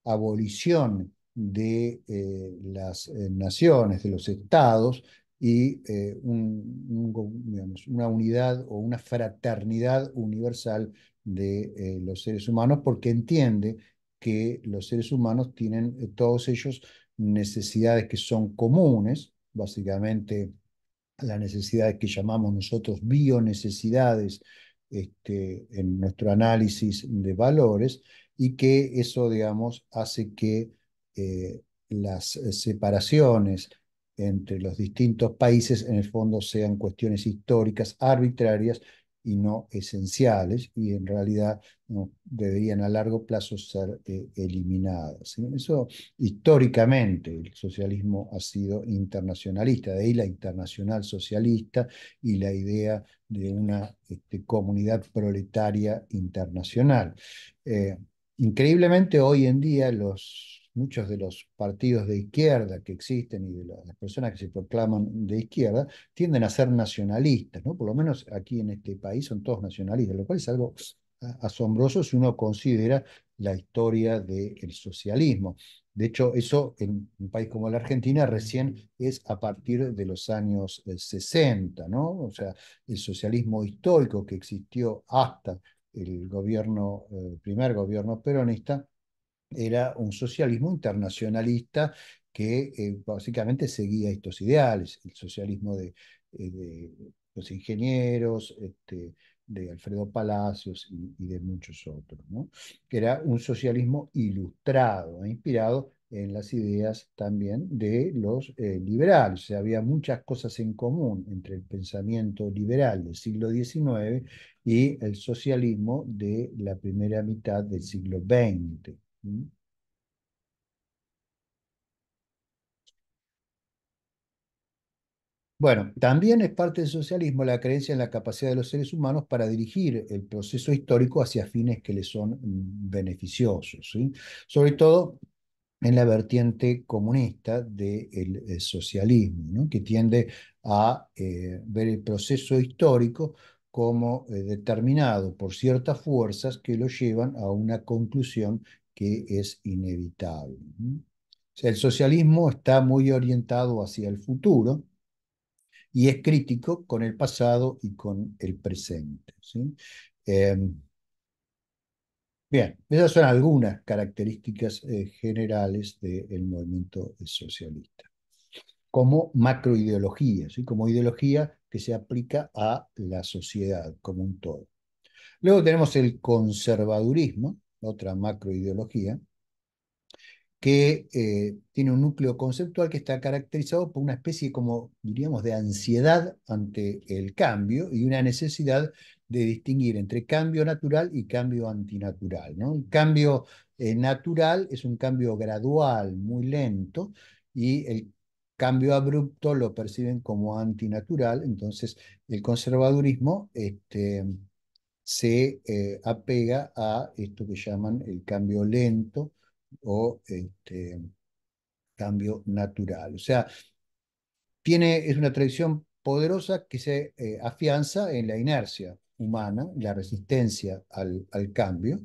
abolición de eh, las eh, naciones, de los estados, y eh, una unidad o una fraternidad universal de los seres humanos, porque entiende que los seres humanos tienen todos ellos necesidades que son comunes, básicamente las necesidades que llamamos nosotros bionecesidades este, en nuestro análisis de valores, y que eso, digamos, hace que eh, las eh, separaciones entre los distintos países en el fondo sean cuestiones históricas, arbitrarias y no esenciales, y en realidad no, deberían a largo plazo ser eh, eliminadas. Eso históricamente el socialismo ha sido internacionalista, de ahí la internacional socialista y la idea de una este, comunidad proletaria internacional. increíblemente hoy en día los muchos de los partidos de izquierda que existen y de las personas que se proclaman de izquierda tienden a ser nacionalistas, ¿no? Por lo menos aquí en este país son todos nacionalistas, lo cual es algo asombroso si uno considera la historia del socialismo. De hecho, eso en un país como la Argentina recién es a partir de los años 60, eh, ¿no? O sea, el socialismo histórico que existió hasta el gobierno, el eh, primer gobierno peronista, era un socialismo internacionalista que eh, básicamente seguía estos ideales, el socialismo de, eh, los ingenieros, este, de Alfredo Palacios y, de muchos otros, que era un socialismo ilustrado, e inspirado en las ideas también de los eh, liberales. había muchas cosas en común entre el pensamiento liberal del siglo XIX y el socialismo de la primera mitad del siglo XX. Bueno, también es parte del socialismo la creencia en la capacidad de los seres humanos para dirigir el proceso histórico hacia fines que les son mm, beneficiosos, sobre todo en la vertiente comunista del eh, socialismo, que tiende a eh, ver el proceso histórico como eh, determinado por ciertas fuerzas que lo llevan a una conclusión que es inevitable. el socialismo está muy orientado hacia el futuro y es crítico con el pasado y con el presente. Em, bien, esas son algunas características eh, generales del movimiento socialista como macroideología, ¿sí? como ideología que se aplica a la sociedad como un todo. Luego tenemos el conservadurismo, otra macroideología, que eh, tiene un núcleo conceptual que está caracterizado por una especie, como diríamos, de ansiedad ante el cambio y una necesidad de distinguir entre cambio natural y cambio antinatural. ¿no? El cambio eh, natural es un cambio gradual, muy lento, y el cambio abrupto lo perciben como antinatural, entonces el conservadurismo... Este, se eh, apega a esto que llaman el cambio lento o este, cambio natural. O sea, tiene, es una tradición poderosa que se eh, afianza en la inercia humana, la resistencia al, cambio.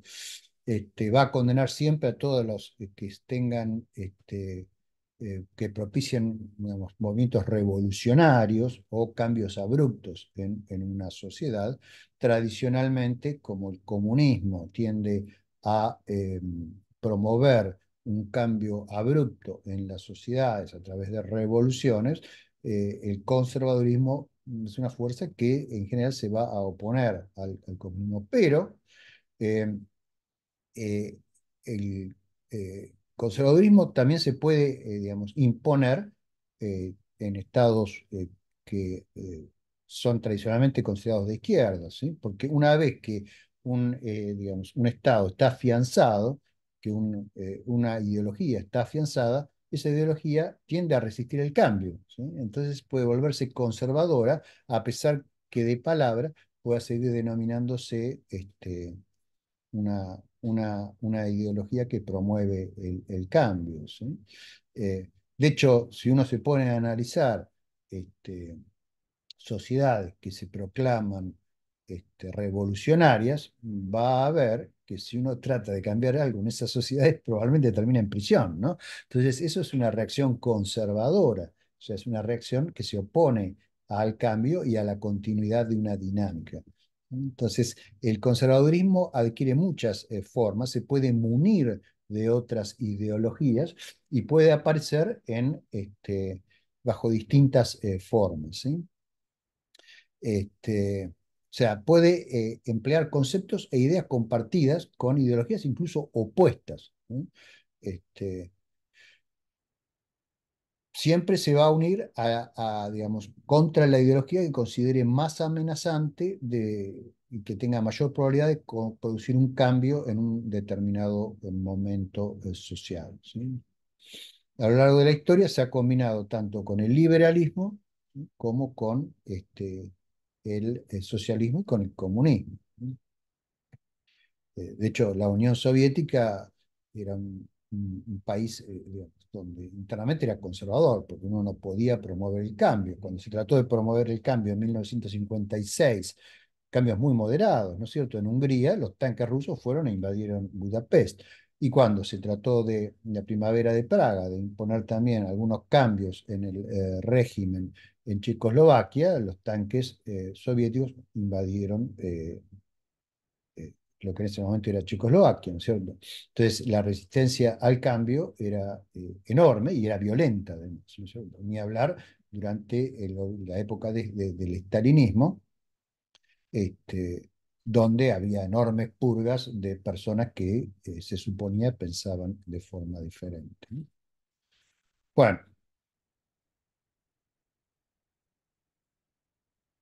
Este, va a condenar siempre a todos los eh, que tengan este, eh, que propicien movimientos revolucionarios o cambios abruptos en, una sociedad, tradicionalmente, como el comunismo tiende a em, promover un cambio abrupto en las sociedades a través de revoluciones, eh, el conservadurismo es una fuerza que en general se va a oponer al, comunismo, pero em, eh, el, conservadurismo también se puede, eh, digamos, imponer eh, en estados eh, que son tradicionalmente considerados de izquierda, ¿sí? porque una vez que un, digamos, un estado está afianzado, que una ideología está afianzada, esa ideología tiende a resistir el cambio, ¿sí? entonces puede volverse conservadora a pesar que de palabra pueda seguir denominándose este, una, una, ideología que promueve el, cambio. Eh, de hecho, si uno se pone a analizar este, sociedades que se proclaman este, revolucionarias, va a ver que si uno trata de cambiar algo en esas sociedades, probablemente termina en prisión, ¿no? Entonces, eso es una reacción conservadora, o sea, es una reacción que se opone al cambio y a la continuidad de una dinámica. Entonces, el conservadurismo adquiere muchas eh, formas, se puede munir de otras ideologías y puede aparecer en, este, bajo distintas eh, formas. Este, o sea, puede eh, emplear conceptos e ideas compartidas con ideologías incluso opuestas. Este, siempre se va a unir a, digamos, contra la ideología que considere más amenazante de, y que tenga mayor probabilidad de producir un cambio en un determinado momento eh, social. A lo largo de la historia se ha combinado tanto con el liberalismo como con este, el, eh, socialismo y con el comunismo. Eh, de hecho, la Unión Soviética era un, país eh, donde internamente era conservador, porque uno no podía promover el cambio. Cuando se trató de promover el cambio en 1956, cambios muy moderados, ¿no es cierto? En Hungría los tanques rusos fueron e invadieron Budapest. Y cuando se trató de la primavera de Praga, de imponer también algunos cambios en el eh, régimen en Checoslovaquia, los tanques eh, soviéticos invadieron lo que en ese momento era Checoslovaquia, ¿no es cierto? Entonces, la resistencia al cambio era eh, enorme y era violenta, Ni hablar durante la época del estalinismo, este, donde había enormes purgas de personas que eh, se suponía pensaban de forma diferente. Bueno,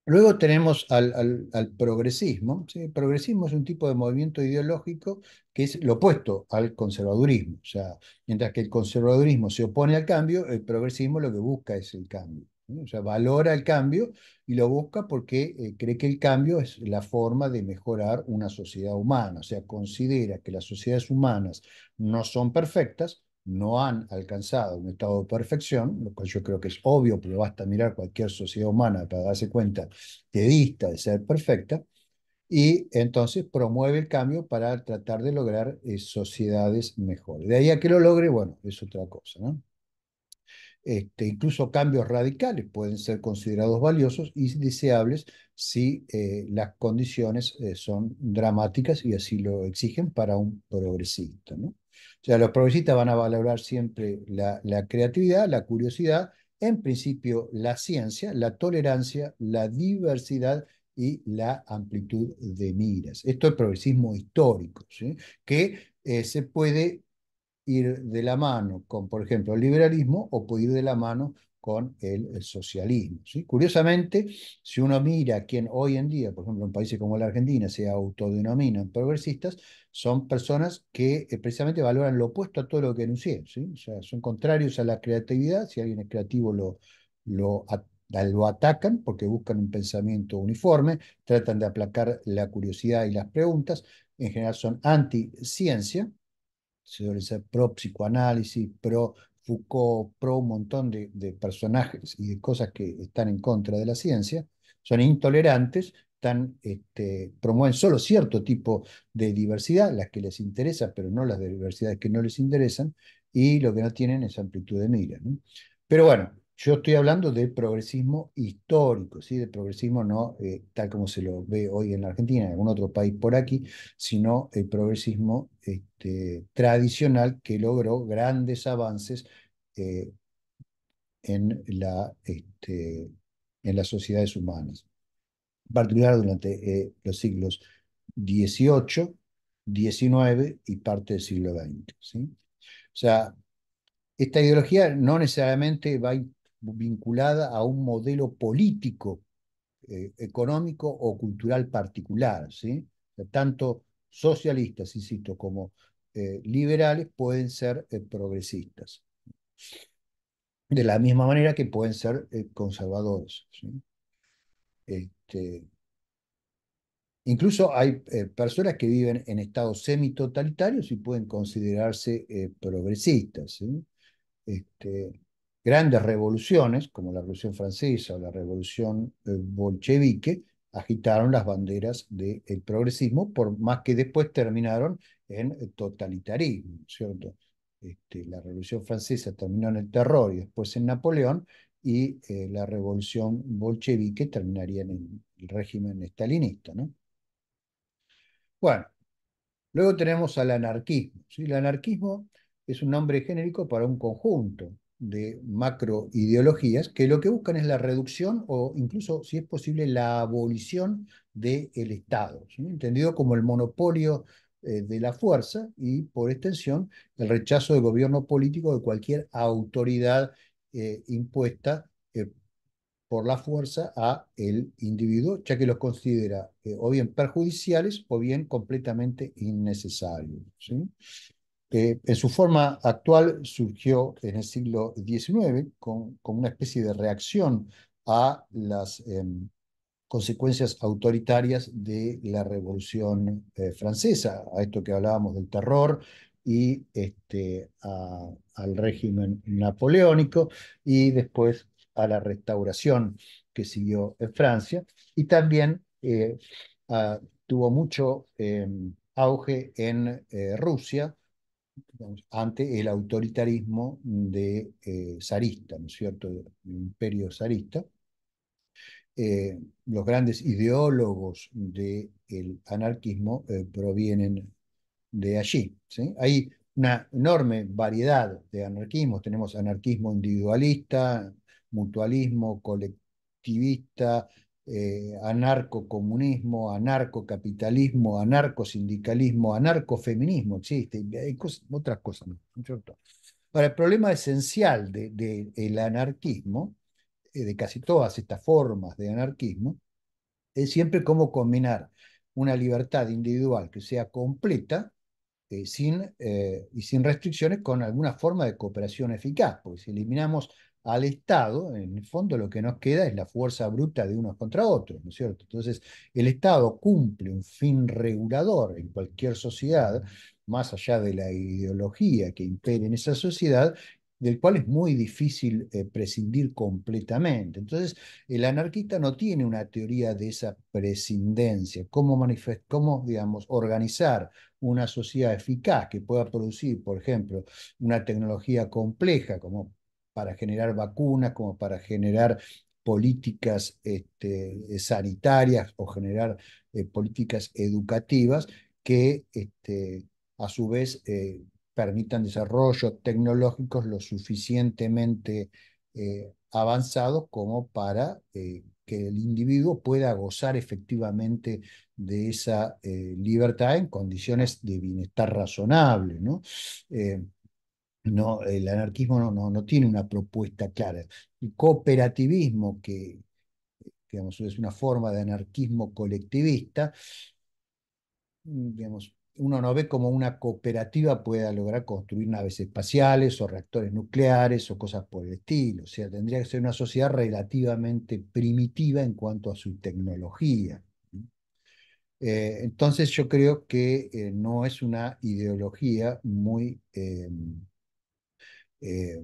Luego tenemos al, progresismo. El progresismo es un tipo de movimiento ideológico que es lo opuesto al conservadurismo. O sea, mientras que el conservadurismo se opone al cambio, el progresismo lo que busca es el cambio. O sea, valora el cambio y lo busca porque eh, cree que el cambio es la forma de mejorar una sociedad humana. O sea, considera que las sociedades humanas no son perfectas, no han alcanzado un estado de perfección, lo cual yo creo que es obvio, pero basta mirar cualquier sociedad humana para darse cuenta que dista de ser perfecta, y entonces promueve el cambio para tratar de lograr eh, sociedades mejores. De ahí a que lo logre, bueno, es otra cosa, ¿no? Este, incluso cambios radicales pueden ser considerados valiosos y deseables si eh, las condiciones eh, son dramáticas y así lo exigen para un progresista, ¿no? O sea, los progresistas van a valorar siempre la, la creatividad, la curiosidad, en principio la ciencia, la tolerancia, la diversidad y la amplitud de miras. Esto es progresismo histórico, que eh, se puede ir de la mano con, por ejemplo, el liberalismo o puede ir de la mano con el, socialismo. Curiosamente, si uno mira a quien hoy en día, por ejemplo, en países como la Argentina se autodenominan progresistas, son personas que eh, precisamente valoran lo opuesto a todo lo que enuncié. O sea, son contrarios a la creatividad, si alguien es creativo lo, lo, lo atacan porque buscan un pensamiento uniforme, tratan de aplacar la curiosidad y las preguntas, en general son anti-ciencia, se debe ser pro psicoanálisis, pro buscó Pro, un montón de, personajes y de cosas que están en contra de la ciencia, son intolerantes, este, promueven solo cierto tipo de diversidad, las que les interesa, pero no las diversidades que no les interesan, y lo que no tienen es amplitud de mira. Pero bueno, yo estoy hablando del progresismo histórico, ¿sí? de progresismo no eh, tal como se lo ve hoy en la Argentina, en algún otro país por aquí, sino el progresismo este, tradicional que logró grandes avances eh, en, la, este, en las sociedades humanas, en particular durante eh, los siglos XVIII, XIX y parte del siglo XX. O sea, esta ideología no necesariamente va vinculada a un modelo político, eh, económico o cultural particular. ¿sí? tanto socialistas, insisto, como liberales pueden ser progresistas de la misma manera que pueden ser eh, conservadores. Este, incluso hay eh, personas que viven en estados semitotalitarios y pueden considerarse eh, progresistas. Este, grandes revoluciones, como la Revolución Francesa o la Revolución Bolchevique, agitaron las banderas del progresismo, por más que después terminaron en totalitarismo, ¿cierto? Este, la Revolución Francesa terminó en el terror y después en Napoleón, y eh, la Revolución Bolchevique terminaría en el régimen stalinista. Bueno, luego tenemos al anarquismo. ¿sí? El anarquismo es un nombre genérico para un conjunto de macroideologías que lo que buscan es la reducción o incluso, si es posible, la abolición del Estado, entendido como el monopolio eh, de la fuerza y, por extensión, el rechazo del gobierno político de cualquier autoridad eh, impuesta eh, por la fuerza a el individuo, ya que los considera o bien perjudiciales o bien completamente innecesarios. en su forma actual surgió en el siglo XIX con, una especie de reacción a las, em, consecuencias autoritarias de la Revolución eh, Francesa, a esto que hablábamos del terror y este, al régimen napoleónico y después a la restauración que siguió en Francia y también eh, tuvo mucho em, auge en eh, Rusia ante el autoritarismo de zarista, ¿no es cierto?, el imperio zarista eh, los grandes ideólogos del anarquismo eh, provienen de allí. Hay una enorme variedad de anarquismos. Tenemos anarquismo individualista, mutualismo, colectivista, eh, anarcocomunismo, anarcocapitalismo, anarcosindicalismo, anarcofeminismo, existe, hay otras cosas. Ahora, el problema esencial del de, el anarquismo eh, de casi todas estas formas de anarquismo, es siempre cómo combinar una libertad individual que sea completa eh, sin, eh, y sin restricciones con alguna forma de cooperación eficaz, porque si eliminamos al Estado, en el fondo lo que nos queda es la fuerza bruta de unos contra otros, ¿no es cierto? Entonces, el Estado cumple un fin regulador en cualquier sociedad, más allá de la ideología que impere en esa sociedad, del cual es muy difícil eh, prescindir completamente. Entonces, el anarquista no tiene una teoría de esa prescindencia, cómo, cómo digamos, organizar una sociedad eficaz que pueda producir, por ejemplo, una tecnología compleja como para generar vacunas, como para generar políticas este, sanitarias o generar eh, políticas educativas que este, a su vez eh, permitan desarrollos tecnológicos lo suficientemente eh, avanzados como para eh, que el individuo pueda gozar efectivamente de esa eh, libertad en condiciones de bienestar razonable. ¿no? no, el anarquismo no, no, tiene una propuesta clara. El cooperativismo, que digamos, es una forma de anarquismo colectivista, digamos, uno no ve cómo una cooperativa pueda lograr construir naves espaciales o reactores nucleares o cosas por el estilo. O sea, tendría que ser una sociedad relativamente primitiva en cuanto a su tecnología. Eh, entonces yo creo que eh, no es una ideología muy, em, eh,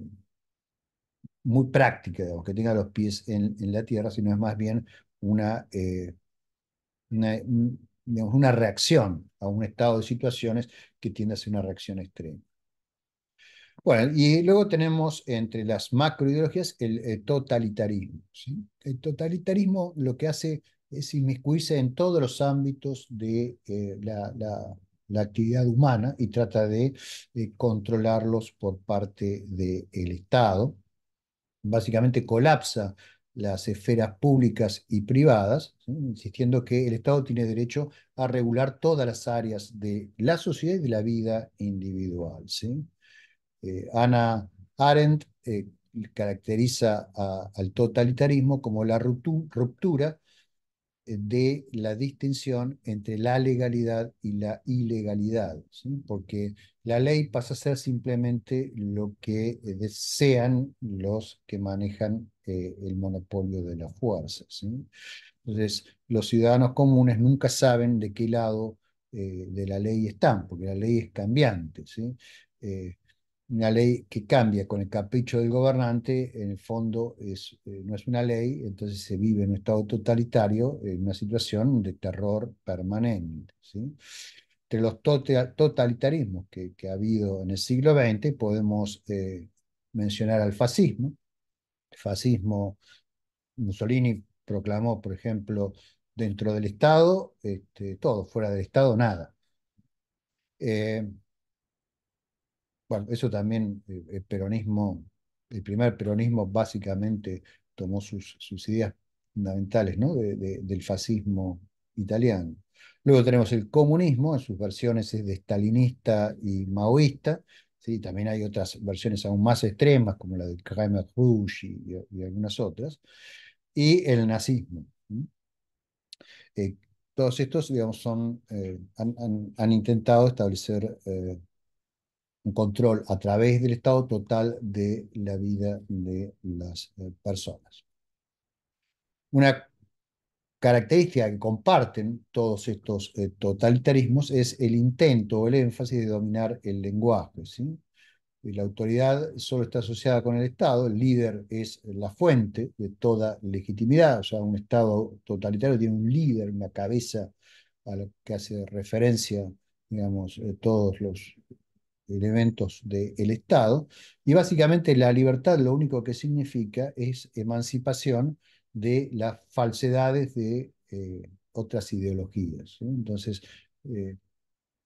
muy práctica, digamos, que tenga los pies en, la tierra, sino es más bien una una reacción a un estado de situaciones que tiende a ser una reacción extrema. Bueno, y luego tenemos entre las macroideologías el, el eh, totalitarismo. El totalitarismo lo que hace es inmiscuirse en todos los ámbitos de eh, la, actividad humana y trata de eh, controlarlos por parte del Estado. Básicamente colapsa las esferas públicas y privadas, insistiendo que el Estado tiene derecho a regular todas las áreas de la sociedad y de la vida individual. Eh, Ana Arendt eh, caracteriza al totalitarismo como la ruptura de la distinción entre la legalidad y la ilegalidad, porque la ley pasa a ser simplemente lo que desean los que manejan eh, el monopolio de la fuerza. Entonces, los ciudadanos comunes nunca saben de qué lado eh, de la ley están, porque la ley es cambiante. Eh, una ley que cambia con el capricho del gobernante, en el fondo eh, no es una ley, entonces se vive en un estado totalitario, en una situación de terror permanente. Entre los totalitarismos que, que, ha habido en el siglo XX podemos eh, mencionar al fascismo. El fascismo, Mussolini proclamó, por ejemplo, dentro del Estado, este, todo, fuera del Estado, nada. Eh, bueno, eso también eh, el peronismo, el primer peronismo básicamente tomó sus, ideas fundamentales ¿no? del fascismo italiano. Luego tenemos el comunismo, en sus versiones es de stalinista y maoísta. ¿sí? También hay otras versiones aún más extremas, como la de Kramer Rouge y, algunas otras. Y el nazismo. Eh, todos estos, digamos, son, eh, han, intentado establecer un control a través del Estado total de la vida de las eh, personas. Una característica que comparten todos estos eh, totalitarismos es el intento o el énfasis de dominar el lenguaje. Y la autoridad solo está asociada con el Estado, el líder es la fuente de toda legitimidad, o sea, un Estado totalitario tiene un líder, una cabeza a la que hace referencia, digamos, eh, todos los elementos del Estado, y básicamente la libertad lo único que significa es emancipación de las falsedades de eh, otras ideologías. Entonces, eh,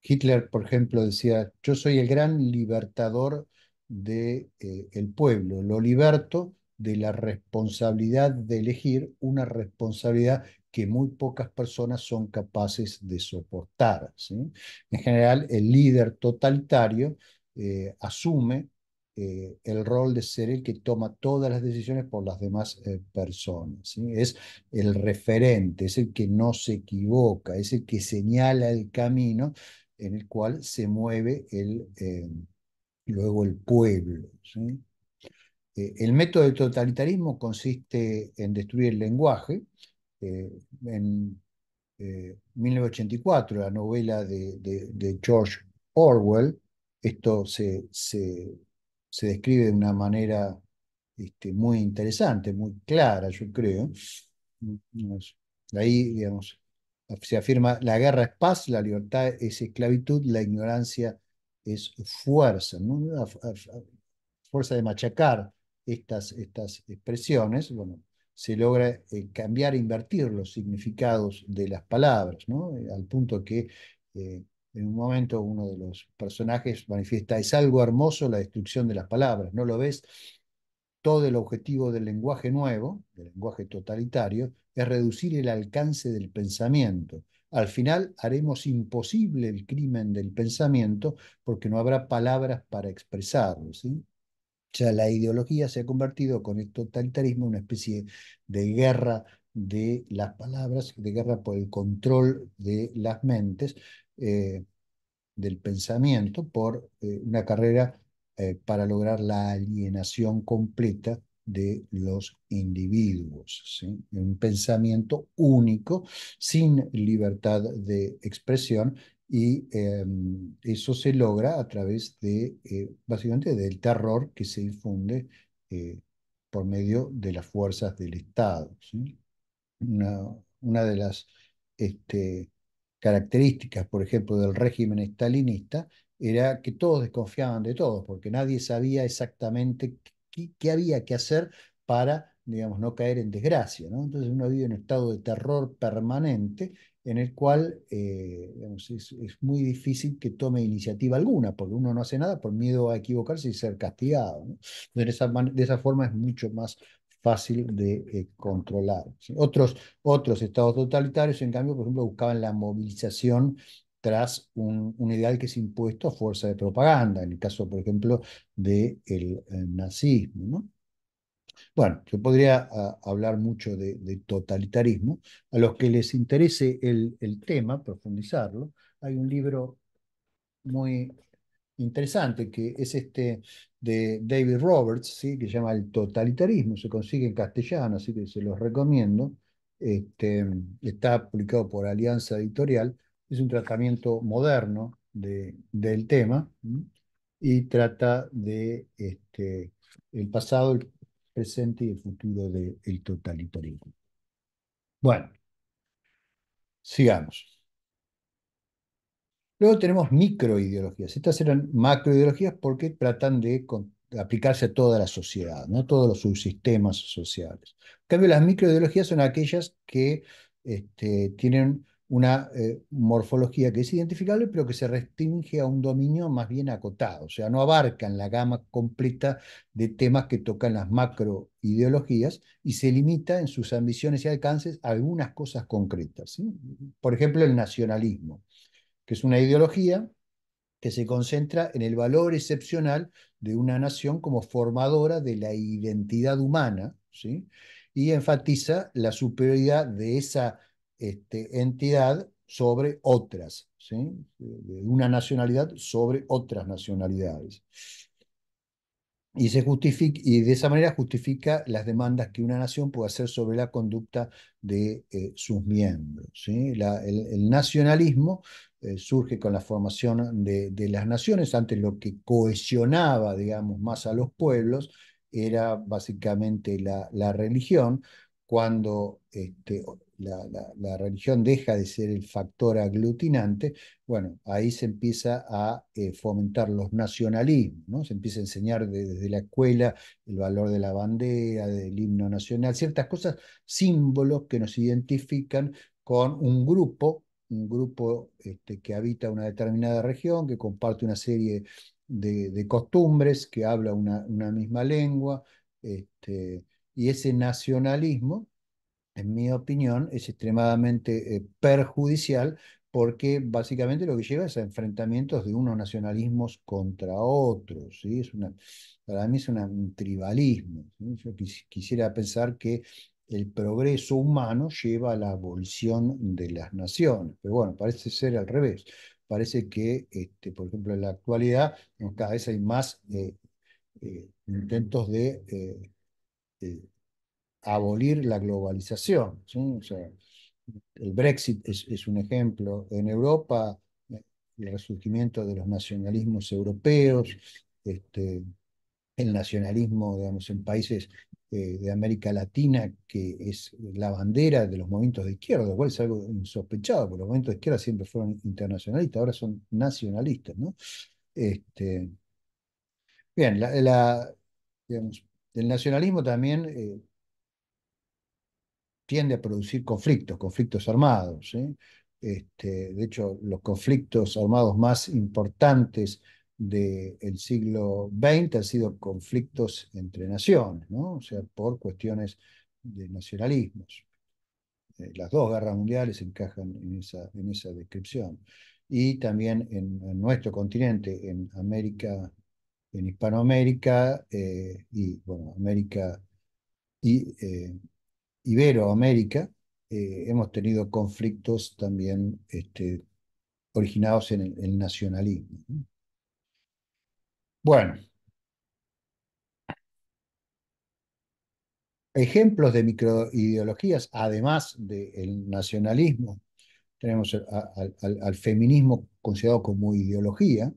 Hitler, por ejemplo, decía, yo soy el gran libertador del de, eh, el pueblo, lo liberto de la responsabilidad de elegir una responsabilidad que muy pocas personas son capaces de soportar. ¿sí? En general, el líder totalitario eh, asume eh, el rol de ser el que toma todas las decisiones por las demás eh, personas. Es el referente, es el que no se equivoca, es el que señala el camino en el cual se mueve el, luego el pueblo. el método del totalitarismo consiste en destruir el lenguaje, este, en 1984, eh, la novela de, George Orwell, esto se, describe de una manera este, muy interesante, muy clara, yo creo. Ahí, digamos, se afirma, la guerra es paz, la libertad es esclavitud, la ignorancia es fuerza, fuerza de machacar estas, estas expresiones, bueno, se logra eh, cambiar e invertir los significados de las palabras, ¿no? Eh, al punto que eh, en un momento uno de los personajes manifiesta, es algo hermoso la destrucción de las palabras, ¿no lo ves? Todo el objetivo del lenguaje nuevo, del lenguaje totalitario, es reducir el alcance del pensamiento. Al final haremos imposible el crimen del pensamiento porque no habrá palabras para expresarlo. ¿sí? la ideología se ha convertido con el totalitarismo en una especie de guerra de las palabras, de guerra por el control de las mentes, eh, del pensamiento, por eh, una carrera eh, para lograr la alienación completa de los individuos, un pensamiento único, sin libertad de expresión y em, eso se logra a través de, eh, básicamente, del terror que se infunde eh, por medio de las fuerzas del Estado. Una, una, de las este, características, por ejemplo, del régimen stalinista era que todos desconfiaban de todos, porque nadie sabía exactamente qué, había que hacer para digamos, no caer en desgracia, Entonces uno vive en un estado de terror permanente en el cual eh, es, muy difícil que tome iniciativa alguna, porque uno no hace nada por miedo a equivocarse y ser castigado. De, esa forma es mucho más fácil de eh, controlar. Otros, otros estados totalitarios, en cambio, por ejemplo, buscaban la movilización tras un, ideal que es impuesto a fuerza de propaganda, en el caso, por ejemplo, del nazismo. ¿no? Bueno, yo podría ah, hablar mucho de, totalitarismo. A los que les interese el, tema, profundizarlo, hay un libro muy interesante, que es este de David Roberts, ¿sí? que se llama El totalitarismo, se consigue en castellano, así que se los recomiendo. Este, está publicado por Alianza Editorial, es un tratamiento moderno de, del tema y trata de este, el pasado, el presente y el futuro del totalitarismo. Bueno, sigamos. Luego tenemos microideologías. Estas eran macroideologías porque tratan de aplicarse a toda la sociedad, ¿no? todos los subsistemas sociales. En cambio, las microideologías son aquellas que este, tienen una eh, morfología que es identificable, pero que se restringe a un dominio más bien acotado, o sea, no abarca en la gama completa de temas que tocan las macroideologías y se limita en sus ambiciones y alcances a algunas cosas concretas. Por ejemplo, el nacionalismo, que es una ideología que se concentra en el valor excepcional de una nación como formadora de la identidad humana, y enfatiza la superioridad de esa este, entidad sobre otras, una nacionalidad sobre otras nacionalidades. Y, se justifica, y de esa manera justifica las demandas que una nación puede hacer sobre la conducta de eh, sus miembros. el, nacionalismo eh, surge con la formación de, las naciones, antes lo que cohesionaba, digamos, más a los pueblos era básicamente la, religión, cuando este, la, religión deja de ser el factor aglutinante, bueno, ahí se empieza a eh, fomentar los nacionalismos, se empieza a enseñar desde la escuela el valor de la bandera, del himno nacional, ciertas cosas, símbolos que nos identifican con un grupo, un grupo este, que habita una determinada región, que comparte una serie de, costumbres, que habla una, misma lengua, este, y ese nacionalismo en mi opinión, es extremadamente eh, perjudicial porque básicamente lo que lleva es a enfrentamientos de unos nacionalismos contra otros. Es para mí es un tribalismo. Yo quisiera pensar que el progreso humano lleva a la abolición de las naciones, pero bueno, parece ser al revés. Parece que, este, por ejemplo, en la actualidad cada vez hay más eh, eh, intentos de abolir la globalización. O sea, el Brexit es, un ejemplo. En Europa, el resurgimiento de los nacionalismos europeos, este, el nacionalismo digamos, en países eh, de América Latina, que es la bandera de los movimientos de izquierda, lo es algo insospechado, porque los movimientos de izquierda siempre fueron internacionalistas, ahora son nacionalistas. ¿no? Este, bien, la, digamos, el nacionalismo también... Eh, tiende a producir conflictos, conflictos armados. Este, de hecho, los conflictos armados más importantes del siglo XX han sido conflictos entre naciones, ¿no? o sea, por cuestiones de nacionalismos. Eh, las dos guerras mundiales encajan en esa, descripción. Y también en, nuestro continente, en América, en Hispanoamérica eh, y, bueno, América y eh, Iberoamérica, eh, hemos tenido conflictos también este, originados en el, nacionalismo. Bueno. Ejemplos de microideologías, además del nacionalismo, tenemos al, feminismo considerado como ideología,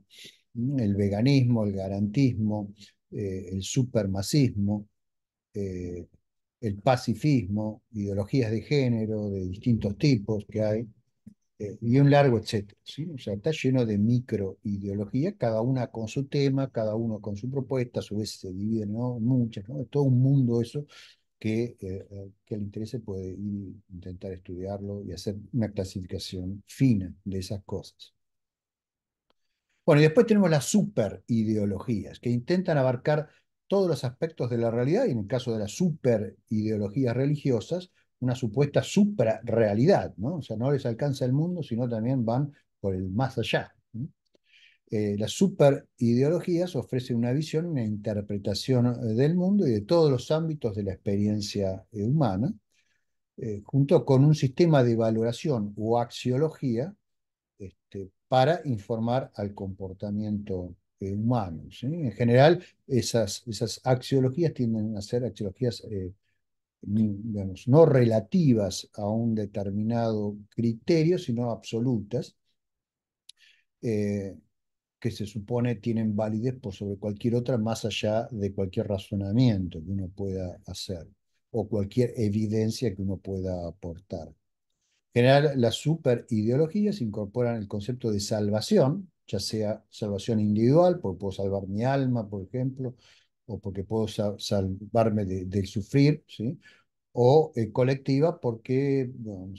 el veganismo, el garantismo, eh, el supermasismo, eh, el pacifismo, ideologías de género de distintos tipos que hay, eh, y un largo etcétera. ¿sí? O sea, está lleno de microideologías, cada una con su tema, cada uno con su propuesta, a su vez se dividen ¿no? muchas, ¿no? es todo un mundo eso que, eh, eh, al que interese puede ir, intentar estudiarlo y hacer una clasificación fina de esas cosas. Bueno, y después tenemos las superideologías, que intentan abarcar todos los aspectos de la realidad y en el caso de las superideologías religiosas, una supuesta suprarrealidad, ¿no? O sea, no les alcanza el mundo, sino también van por el más allá. Eh, las superideologías ofrecen una visión, una interpretación eh, del mundo y de todos los ámbitos de la experiencia eh, humana, junto con un sistema de valoración o axiología este, para informar al comportamiento eh, humanos. En general, esas, esas axiologías tienden a ser axiologías eh, digamos, no relativas a un determinado criterio, sino absolutas, eh, que se supone tienen validez por sobre cualquier otra, más allá de cualquier razonamiento que uno pueda hacer o cualquier evidencia que uno pueda aportar. En general, las superideologías incorporan el concepto de salvación, ya sea salvación individual, porque puedo salvar mi alma, por ejemplo, o porque puedo salvarme del sufrir, ¿sí? o eh, colectiva, porque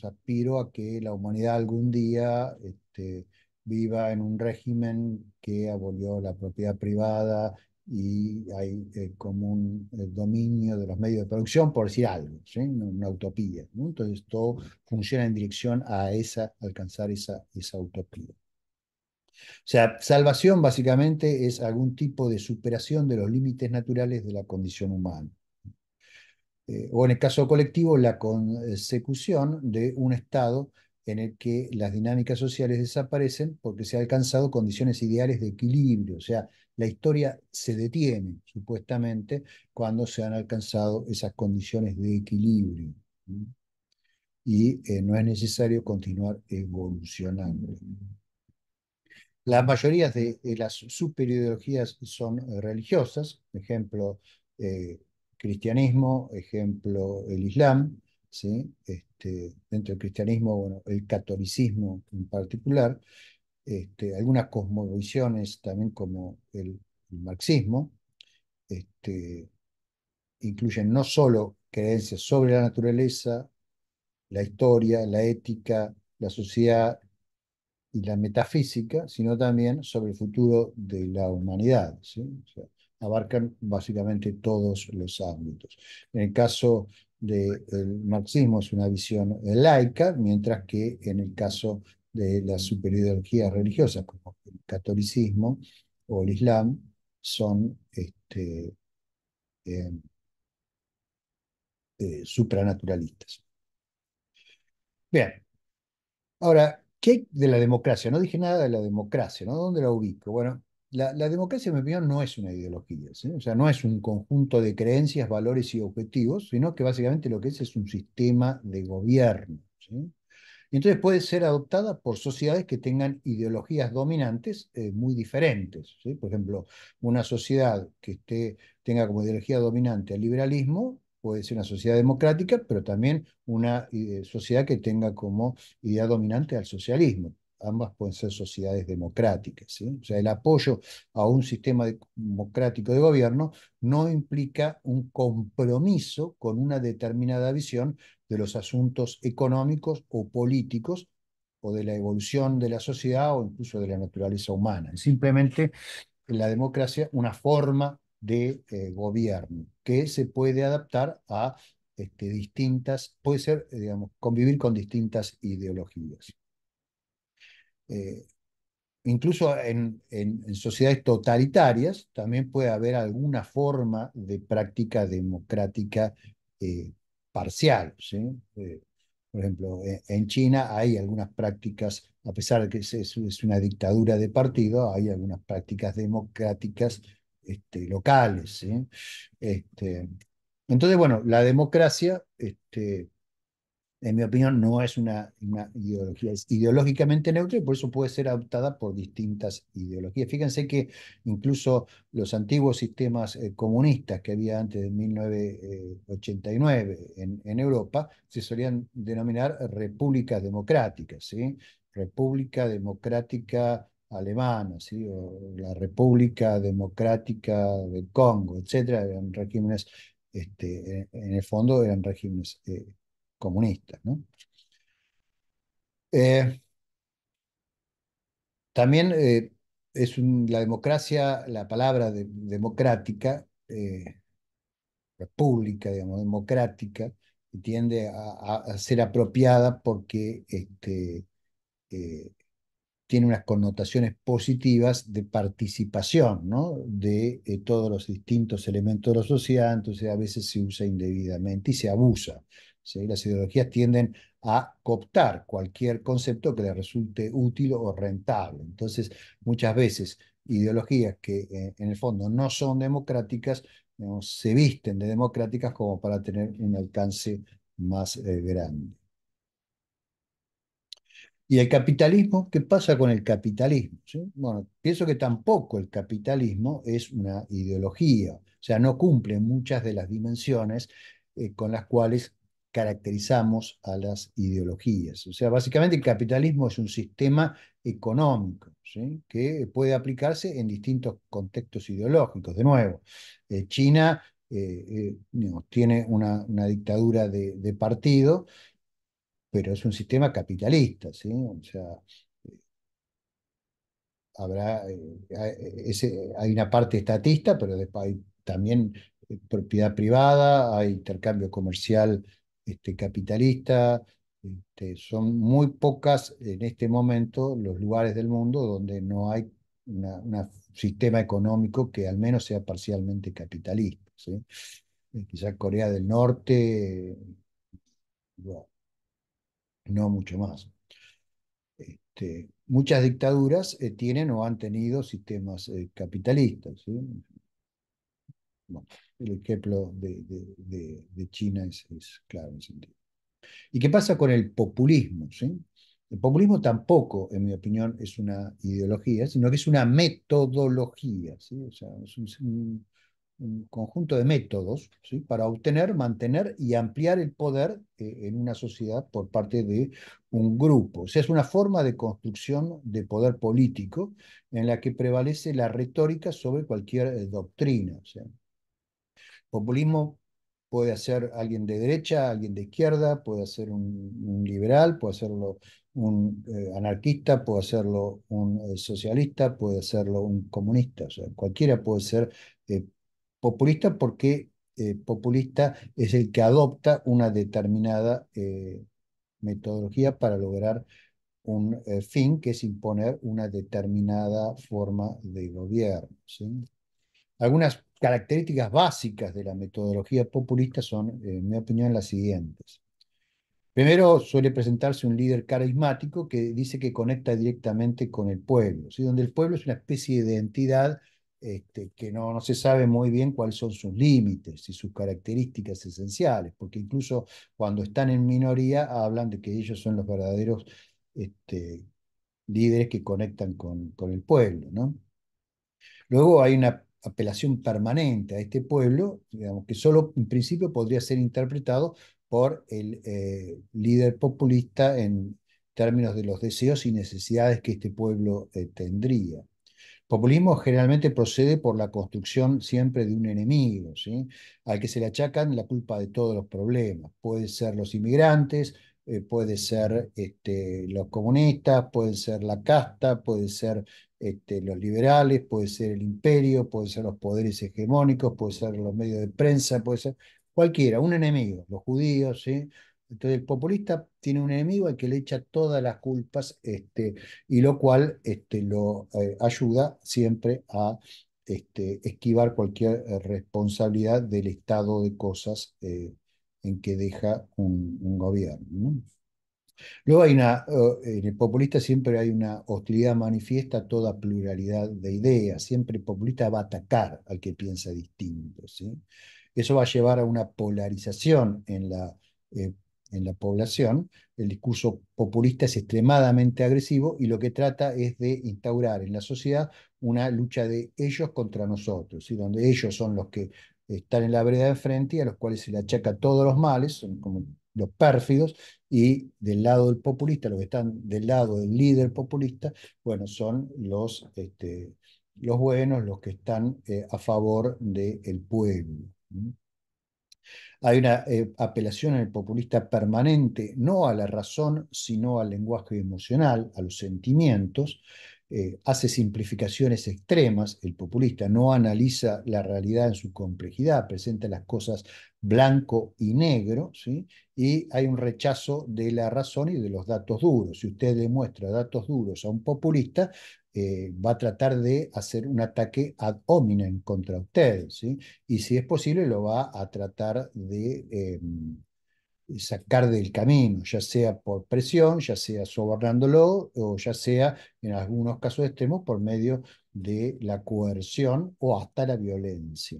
aspiro a que la humanidad algún día este, viva en un régimen que abolió la propiedad privada y hay eh, como un eh, dominio de los medios de producción, por decir algo, ¿sí? una utopía. Entonces todo funciona en dirección a esa, alcanzar esa, esa utopía. O sea, salvación básicamente es algún tipo de superación de los límites naturales de la condición humana. Eh, o en el caso colectivo, la consecución de un estado en el que las dinámicas sociales desaparecen porque se han alcanzado condiciones ideales de equilibrio. O sea, la historia se detiene, supuestamente, cuando se han alcanzado esas condiciones de equilibrio. Y eh, no es necesario continuar evolucionando. La mayoría de, las superideologías son eh, religiosas, ejemplo, eh, cristianismo, ejemplo, el islam, ¿sí? Este, dentro del cristianismo, bueno, el catolicismo en particular, este, algunas cosmovisiones también como el, marxismo, este, incluyen no solo creencias sobre la naturaleza, la historia, la ética, la sociedad, y la metafísica, sino también sobre el futuro de la humanidad. abarcan básicamente todos los ámbitos. En el caso del marxismo es una visión laica, mientras que en el caso de las superideologías religiosas, como el catolicismo o el islam, son este, em, eh, supranaturalistas. Bien, ahora ¿Qué de la democracia? No dije nada de la democracia, ¿no? ¿Dónde la ubico? Bueno, la, democracia, en mi opinión, no es una ideología, o sea, no es un conjunto de creencias, valores y objetivos, sino que básicamente lo que es es un sistema de gobierno. Y entonces puede ser adoptada por sociedades que tengan ideologías dominantes eh, muy diferentes. Por ejemplo, una sociedad que esté, tenga como ideología dominante el liberalismo puede ser una sociedad democrática, pero también una eh, sociedad que tenga como idea dominante al socialismo. Ambas pueden ser sociedades democráticas. O sea, el apoyo a un sistema democrático de gobierno no implica un compromiso con una determinada visión de los asuntos económicos o políticos o de la evolución de la sociedad o incluso de la naturaleza humana. simplemente la democracia una forma de eh, gobierno, que se puede adaptar a este, distintas, puede ser, eh, digamos, convivir con distintas ideologías. Eh, incluso en, sociedades totalitarias también puede haber alguna forma de práctica democrática parcial. ¿sí? por ejemplo, e, en, China hay algunas prácticas, a pesar de que es, es, una dictadura de partido, hay algunas prácticas democráticas este, locales. Este, entonces, bueno, la democracia, este, en mi opinión, no es una, una, ideología, es ideológicamente neutra y por eso puede ser adoptada por distintas ideologías. Fíjense que incluso los antiguos sistemas eh, comunistas que había antes de 1989 en, en Europa se solían denominar repúblicas democráticas, ¿sí? República Democrática alemana, ¿sí? o la República Democrática del Congo, etcétera, eran regímenes, este, en el fondo eran regímenes eh, comunistas. Eh, también eh, es un, la democracia, la palabra democrática, república, digamos, democrática, tiende a, ser apropiada porque este, tiene unas connotaciones positivas de participación ¿no? de, eh, todos los distintos elementos de la sociedad, entonces a veces se usa indebidamente y se abusa. Las ideologías tienden a cooptar cualquier concepto que les resulte útil o rentable. Entonces, muchas veces ideologías que eh, en el fondo no son democráticas se visten de democráticas como para tener un alcance más eh, grande. ¿Y el capitalismo? ¿Qué pasa con el capitalismo? Bueno, pienso que tampoco el capitalismo es una ideología, o sea, no cumple muchas de las dimensiones eh, con las cuales caracterizamos a las ideologías. O sea, básicamente el capitalismo es un sistema económico que puede aplicarse en distintos contextos ideológicos. De nuevo, eh, China eh, tiene una, dictadura de, de partido pero es un sistema capitalista, ¿sí? O sea, eh, habrá, eh, eh, ese, hay una parte estatista, pero después hay también propiedad privada, hay intercambio comercial este, capitalista, este, son muy pocas en este momento los lugares del mundo donde no hay un sistema económico que al menos sea parcialmente capitalista. ¿sí? Quizás Corea del Norte, no mucho más. Este, muchas dictaduras eh, tienen o han tenido sistemas eh, capitalistas. el ejemplo de, China es, claro en ese sentido. ¿Y qué pasa con el populismo? ¿sí? El populismo tampoco, en mi opinión, es una ideología, sino que es una metodología. ¿sí? O sea, es un, un conjunto de métodos para obtener, mantener y ampliar el poder eh, en una sociedad por parte de un grupo. es una forma de construcción de poder político en la que prevalece la retórica sobre cualquier eh, doctrina. O populismo puede ser alguien de derecha, alguien de izquierda, puede ser un, liberal, puede hacerlo un eh, anarquista, puede hacerlo un socialista, puede hacerlo un comunista, o sea, cualquiera puede ser populista porque eh, populista es el que adopta una determinada eh, metodología para lograr un eh, fin que es imponer una determinada forma de gobierno. Algunas características básicas de la metodología populista son, en mi opinión, las siguientes. Primero, suele presentarse un líder carismático que dice que conecta directamente con el pueblo, donde el pueblo es una especie de entidad este, que no, se sabe muy bien cuáles son sus límites y sus características esenciales, porque incluso cuando están en minoría hablan de que ellos son los verdaderos este, líderes que conectan con, el pueblo. Luego hay una apelación permanente a este pueblo, digamos, que solo en principio podría ser interpretado por el eh, líder populista en términos de los deseos y necesidades que este pueblo eh, tendría populismo generalmente procede por la construcción siempre de un enemigo, ¿sí? al que se le achacan la culpa de todos los problemas. puede ser los inmigrantes, eh, puede ser este, los comunistas, puede ser la casta, puede ser este, los liberales, puede ser el imperio, puede ser los poderes hegemónicos, puede ser los medios de prensa, puede ser cualquiera, un enemigo, los judíos, ¿sí? Entonces el populista tiene un enemigo al que le echa todas las culpas, este, y lo cual este, lo eh, ayuda siempre a este, esquivar cualquier eh, responsabilidad del estado de cosas eh, en que deja un, gobierno. Luego hay una, en el populista siempre hay una hostilidad manifiesta a toda pluralidad de ideas, siempre el populista va a atacar al que piensa distinto. ¿sí? Eso va a llevar a una polarización en la en la población, el discurso populista es extremadamente agresivo y lo que trata es de instaurar en la sociedad una lucha de ellos contra nosotros, donde ellos son los que están en la vereda de frente y a los cuales se le achaca todos los males, son como los pérfidos, y del lado del populista, los que están del lado del líder populista, bueno, son los, este, los buenos, los que están eh, a favor del pueblo. Hay una eh, apelación en el populista permanente, no a la razón, sino al lenguaje emocional, a los sentimientos. Eh, hace simplificaciones extremas, el populista no analiza la realidad en su complejidad, presenta las cosas blanco y negro, ¿sí? y hay un rechazo de la razón y de los datos duros. Si usted demuestra datos duros a un populista, eh, va a tratar de hacer un ataque ad hominem contra ustedes, y si es posible lo va a tratar de em, sacar del camino, ya sea por presión, ya sea sobornándolo, o ya sea, en algunos casos extremos, por medio de la coerción o hasta la violencia.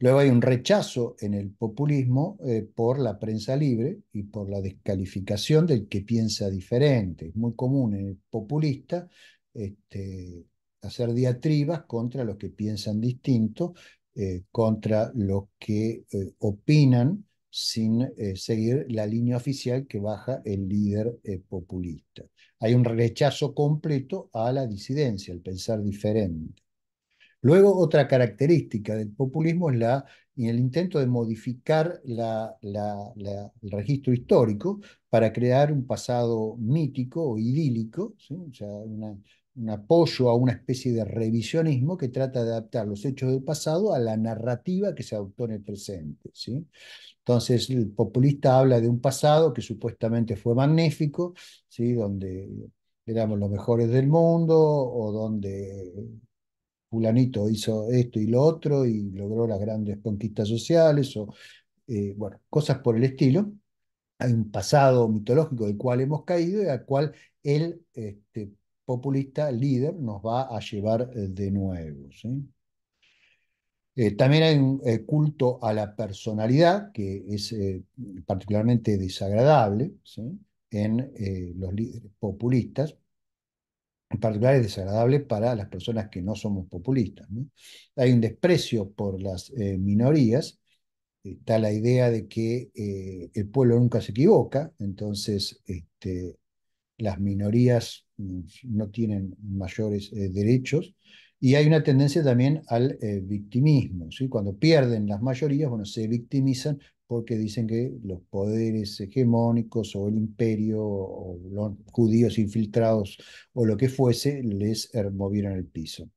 Luego hay un rechazo en el populismo eh, por la prensa libre y por la descalificación del que piensa diferente. Es muy común en el populista este, hacer diatribas contra los que piensan distinto, eh, contra los que eh, opinan sin seguir la línea oficial que baja el líder populista. Hay un rechazo completo a la disidencia, al pensar diferente. Luego, otra característica del populismo es la, el intento de modificar el registro histórico para crear un pasado mítico o idílico, o sea, un apoyo a una especie de revisionismo que trata de adaptar los hechos del pasado a la narrativa que se adoptó en el presente. Entonces, el populista habla de un pasado que supuestamente fue magnífico, donde éramos los mejores del mundo o donde fulanito hizo esto y lo otro y logró las grandes conquistas sociales o eh, bueno, cosas por el estilo. Hay un pasado mitológico del cual hemos caído y al cual el este, populista líder nos va a llevar eh, de nuevo. Eh, también hay un culto a la personalidad que es particularmente desagradable en los líderes populistas en particular es desagradable para las personas que no somos populistas. Hay un desprecio por las eh, minorías, está la idea de que eh, el pueblo nunca se equivoca, entonces este, las minorías mm, no tienen mayores eh, derechos, y hay una tendencia también al victimismo, cuando pierden las mayorías, bueno, se victimizan porque dicen que los poderes hegemónicos o el imperio o los judíos infiltrados o lo que fuese les movieron el piso.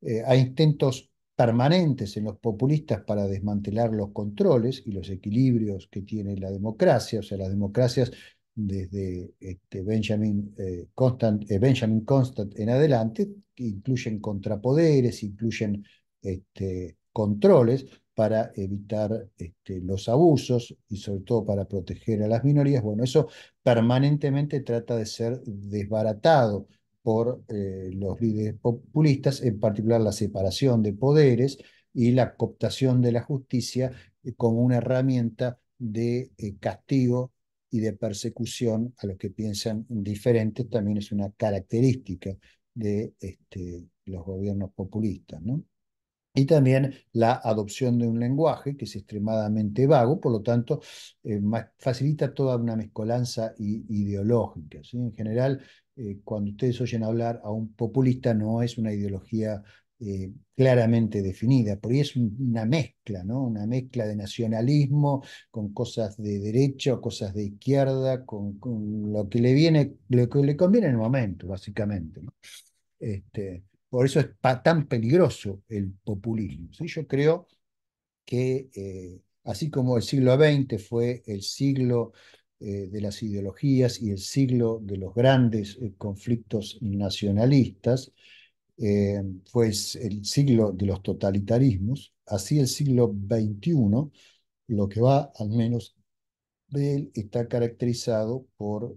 Eh, hay intentos permanentes en los populistas para desmantelar los controles y los equilibrios que tiene la democracia, o sea, las democracias desde este, eh, eh, Benjamin, Constant, en adelante, que incluyen contrapoderes, incluyen este, controles, para evitar este, los abusos y sobre todo para proteger a las minorías. Bueno, eso permanentemente trata de ser desbaratado por eh, los líderes populistas, en particular la separación de poderes y la cooptación de la justicia eh, como una herramienta de eh, castigo y de persecución a los que piensan diferentes, también es una característica de este, los gobiernos populistas. ¿no? y también la adopción de un lenguaje que es extremadamente vago, por lo tanto, eh, facilita toda una mezcolanza ideológica. En general, eh, cuando ustedes oyen hablar a un populista, no es una ideología eh, claramente definida. Por ahí es una mezcla, ¿no? Una mezcla de nacionalismo con cosas de derecha, cosas de izquierda, con, lo que le viene, le conviene en el momento, básicamente. Este, por eso es tan peligroso el populismo. Yo creo que eh, así como el siglo XX fue el siglo eh, de las ideologías y el siglo de los grandes eh, conflictos nacionalistas, fue pues el siglo de los totalitarismos, así el siglo XXI, lo que va al menos de él, está caracterizado por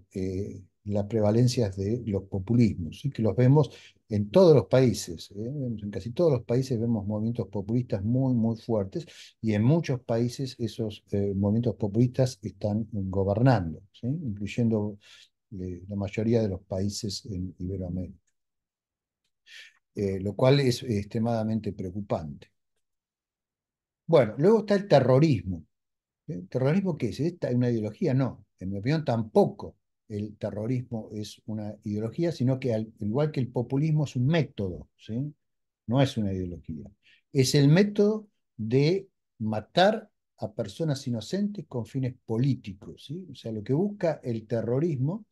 las prevalencias de los populismos, que los vemos en todos los países, ¿eh? en casi todos los países vemos movimientos populistas muy, muy fuertes y en muchos países esos eh, movimientos populistas están gobernando, incluyendo eh, la mayoría de los países en Iberoamérica, lo cual es extremadamente preocupante. Bueno, luego está el terrorismo. terrorismo qué es? Esta ¿Es una ideología? No, en mi opinión tampoco el terrorismo es una ideología, sino que al igual que el populismo es un método, ¿sí? no es una ideología. Es el método de matar a personas inocentes con fines políticos. O sea, lo que busca el terrorismo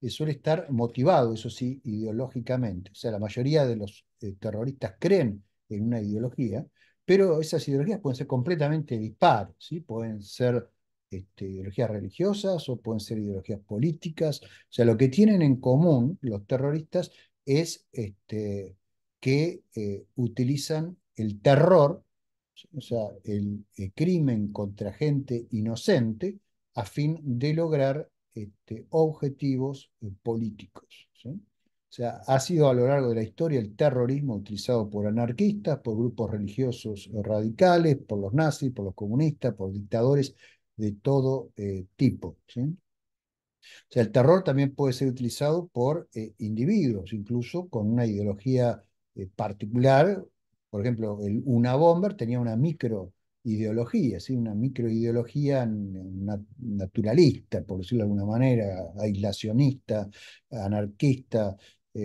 es suele estar motivado, eso sí, ideológicamente. O sea, la mayoría de los eh, terroristas creen en una ideología, pero esas ideologías pueden ser completamente dispares, ¿sí? pueden ser este, ideologías religiosas o pueden ser ideologías políticas. O sea, lo que tienen en común los terroristas es este, que eh, utilizan el terror, o sea, el, eh, crimen contra gente inocente, a fin de lograr este, objetivos eh, políticos. O sea, ha sido a lo largo de la historia el terrorismo utilizado por anarquistas, por grupos religiosos radicales, por los nazis, por los comunistas, por dictadores de todo eh, tipo. O sea, el terror también puede ser utilizado por eh, individuos, incluso con una ideología eh, particular. Por ejemplo, el Una Bomber tenía una microideología, ¿sí? una microideología naturalista, por decirlo de alguna manera, aislacionista, anarquista,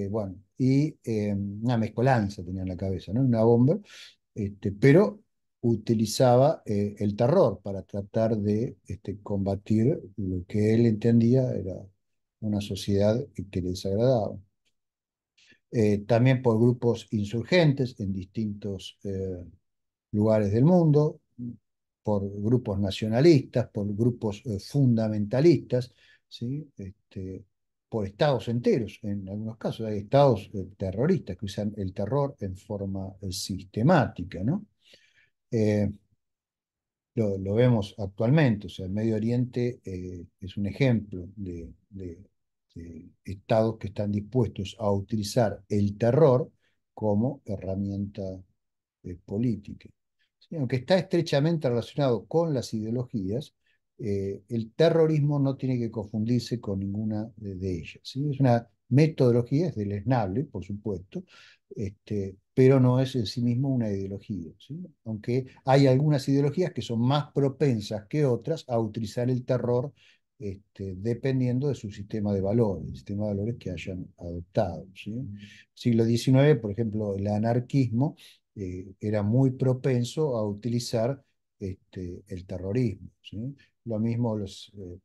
bueno, y una mezcolanza tenía en la cabeza, ¿no? Una Bomber, este, pero utilizaba eh, el terror para tratar de este, combatir lo que él entendía era una sociedad que le desagradaba. Eh, también por grupos insurgentes en distintos eh, lugares del mundo, por grupos nacionalistas, por grupos fundamentalistas, ¿sí? Este, por estados enteros, en algunos casos hay estados terroristas que usan el terror en forma sistemática, ¿no? Eh, lo, vemos actualmente, o sea, el Medio Oriente eh, es un ejemplo de, estados que están dispuestos a utilizar el terror como herramienta eh, política. aunque está estrechamente relacionado con las ideologías, el terrorismo no tiene que confundirse con ninguna de, ellas. Es una metodología, es deleznable, por supuesto, este, pero no es en sí mismo una ideología, aunque hay algunas ideologías que son más propensas que otras a utilizar el terror este, dependiendo de su sistema de valores, el sistema de valores que hayan adoptado. Mm. Siglo XIX, por ejemplo, el anarquismo eh, era muy propenso a utilizar este, el terrorismo. Lo mismo los eh,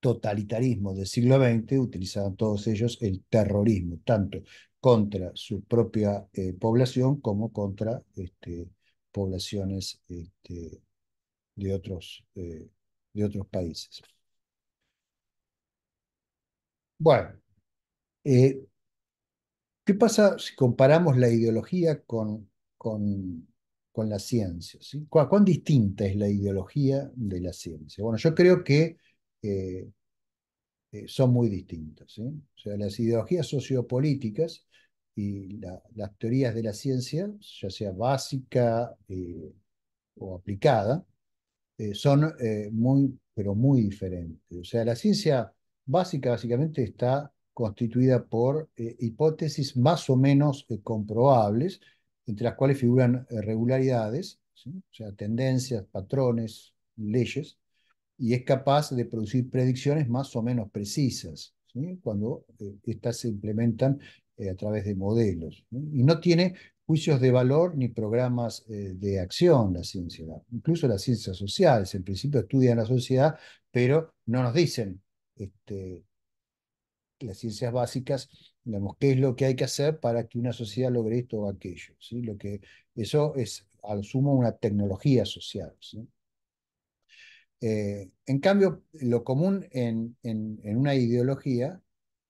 totalitarismos del siglo XX utilizaban todos ellos el terrorismo, tanto contra su propia eh, población como contra este, poblaciones este, de, otros, eh, de otros países. Bueno, eh, ¿qué pasa si comparamos la ideología con, con, la ciencia? ¿Cuán, distinta es la ideología de la ciencia? Bueno, yo creo que son muy distintas. O sea, las ideologías sociopolíticas y las teorías de la ciencia, ya sea básica eh, o aplicada, eh, son eh, muy, pero muy diferentes. O sea, la ciencia básica básicamente está constituida por hipótesis más o menos comprobables, entre las cuales figuran regularidades, o sea, tendencias, patrones, leyes, y es capaz de producir predicciones más o menos precisas. cuando estas se implementan eh, a través de modelos. Y no tiene juicios de valor ni programas eh, de acción la ciencia. Incluso las ciencias sociales, en principio estudian la sociedad, pero no nos dicen este, las ciencias básicas, digamos, qué es lo que hay que hacer para que una sociedad logre esto o aquello. Lo que, eso es, al sumo, una tecnología social. Eh, en cambio, lo común en, en una ideología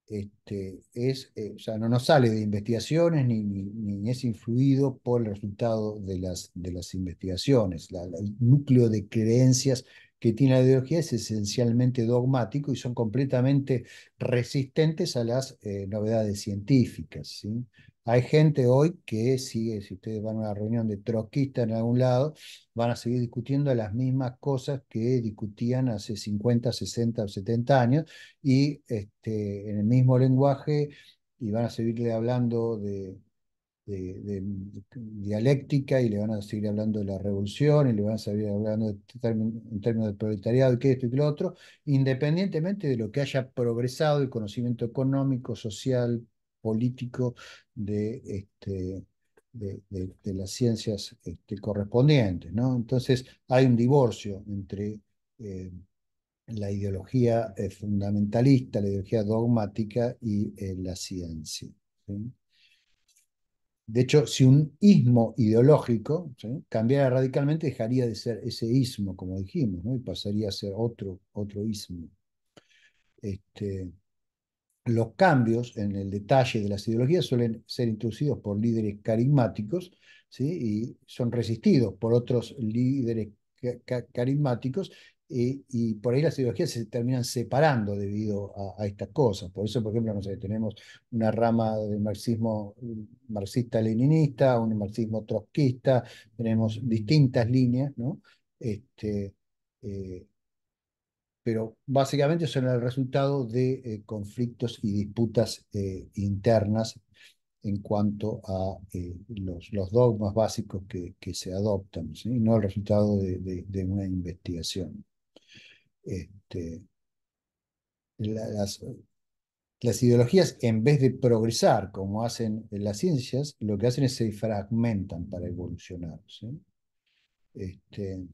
este, es, eh, o sea, no, nos sale de investigaciones ni, ni, es influido por el resultado de las, de las investigaciones. el núcleo de creencias que tiene la ideología es esencialmente dogmático y son completamente resistentes a las eh, novedades científicas. ¿sí? Hay gente hoy que sigue, si ustedes van a una reunión de troquistas en algún lado, van a seguir discutiendo las mismas cosas que discutían hace 50, 60 o 70 años y este, en el mismo lenguaje y van a seguirle hablando de, dialéctica y le van a seguir hablando de la revolución y le van a seguir hablando en términos de proletariado y que esto y lo otro, independientemente de lo que haya progresado el conocimiento económico, social, político de, este, de, las ciencias este, correspondientes. ¿no? Entonces hay un divorcio entre eh, la ideología eh, fundamentalista, la ideología dogmática y eh, la ciencia. De hecho, si un ismo ideológico cambiara radicalmente, dejaría de ser ese ismo, como dijimos, y pasaría a ser otro, otro ismo. Este, los cambios en el detalle de las ideologías suelen ser introducidos por líderes carismáticos ¿sí? y son resistidos por otros líderes carismáticos eh, y, por ahí las ideologías se terminan separando debido a, estas cosas. Por eso, por ejemplo, tenemos una rama del marxismo marxista-leninista, un marxismo trotskista, tenemos distintas líneas, ¿no? Este, eh, pero básicamente son el resultado de eh, conflictos y disputas eh, internas en cuanto a eh, los, dogmas básicos que, se adoptan, ¿sí? no el resultado de, una investigación. Este, las, ideologías, en vez de progresar como hacen las ciencias, lo que hacen es se fragmentan para evolucionar. Este,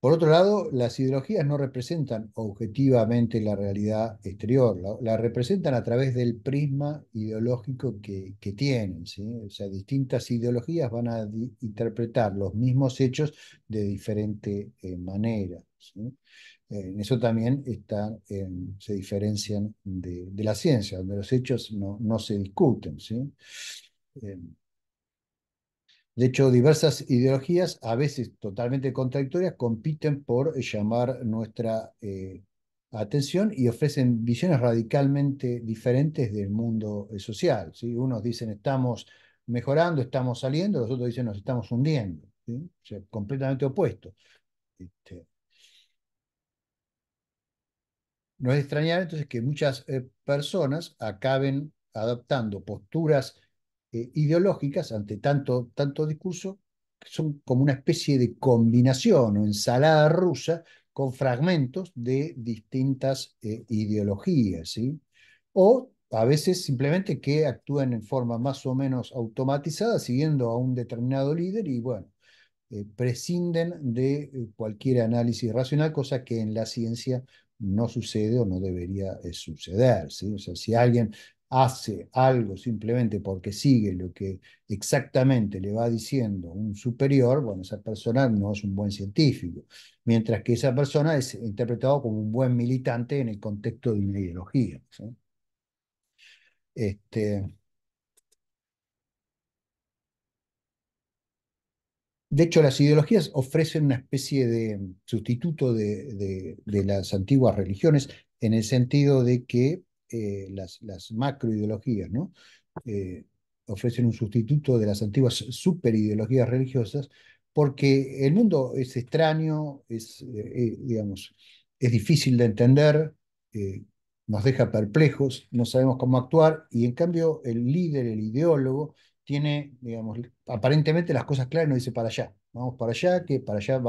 por otro lado, las ideologías no representan objetivamente la realidad exterior, la, representan a través del prisma ideológico que, tienen. ¿sí? O sea, distintas ideologías van a interpretar los mismos hechos de diferente eh, manera. en eso también está, se diferencian de, la ciencia, donde los hechos no, no se discuten. ¿sí? Em, de hecho, diversas ideologías, a veces totalmente contradictorias, compiten por eh, llamar nuestra eh, atención y ofrecen visiones radicalmente diferentes del mundo eh, social. Unos dicen estamos mejorando, estamos saliendo, los otros dicen nos estamos hundiendo. O sea, completamente opuesto. Este. no es extrañar entonces que muchas personas acaben adoptando posturas eh, ideológicas ante tanto, discurso, que son como una especie de combinación o ensalada rusa con fragmentos de distintas eh, ideologías, ¿sí? O a veces simplemente que actúan en forma más o menos automatizada, siguiendo a un determinado líder y bueno, eh, prescinden de cualquier análisis racional, cosa que en la ciencia no sucede o no debería suceder. ¿sí? O sea, si alguien hace algo simplemente porque sigue lo que exactamente le va diciendo un superior, bueno, esa persona no es un buen científico, mientras que esa persona es interpretado como un buen militante en el contexto de una ideología. Este, De hecho, las ideologías ofrecen una especie de sustituto de, las antiguas religiones en el sentido de que eh, las, macroideologías, ¿no? Eh, ofrecen un sustituto de las antiguas superideologías religiosas, porque el mundo es extraño, es, eh, digamos, es difícil de entender, nos deja perplejos, no sabemos cómo actuar, y en cambio el líder, el ideólogo, tiene, digamos, aparentemente las cosas claras y nos dice para allá, vamos para allá, que para allá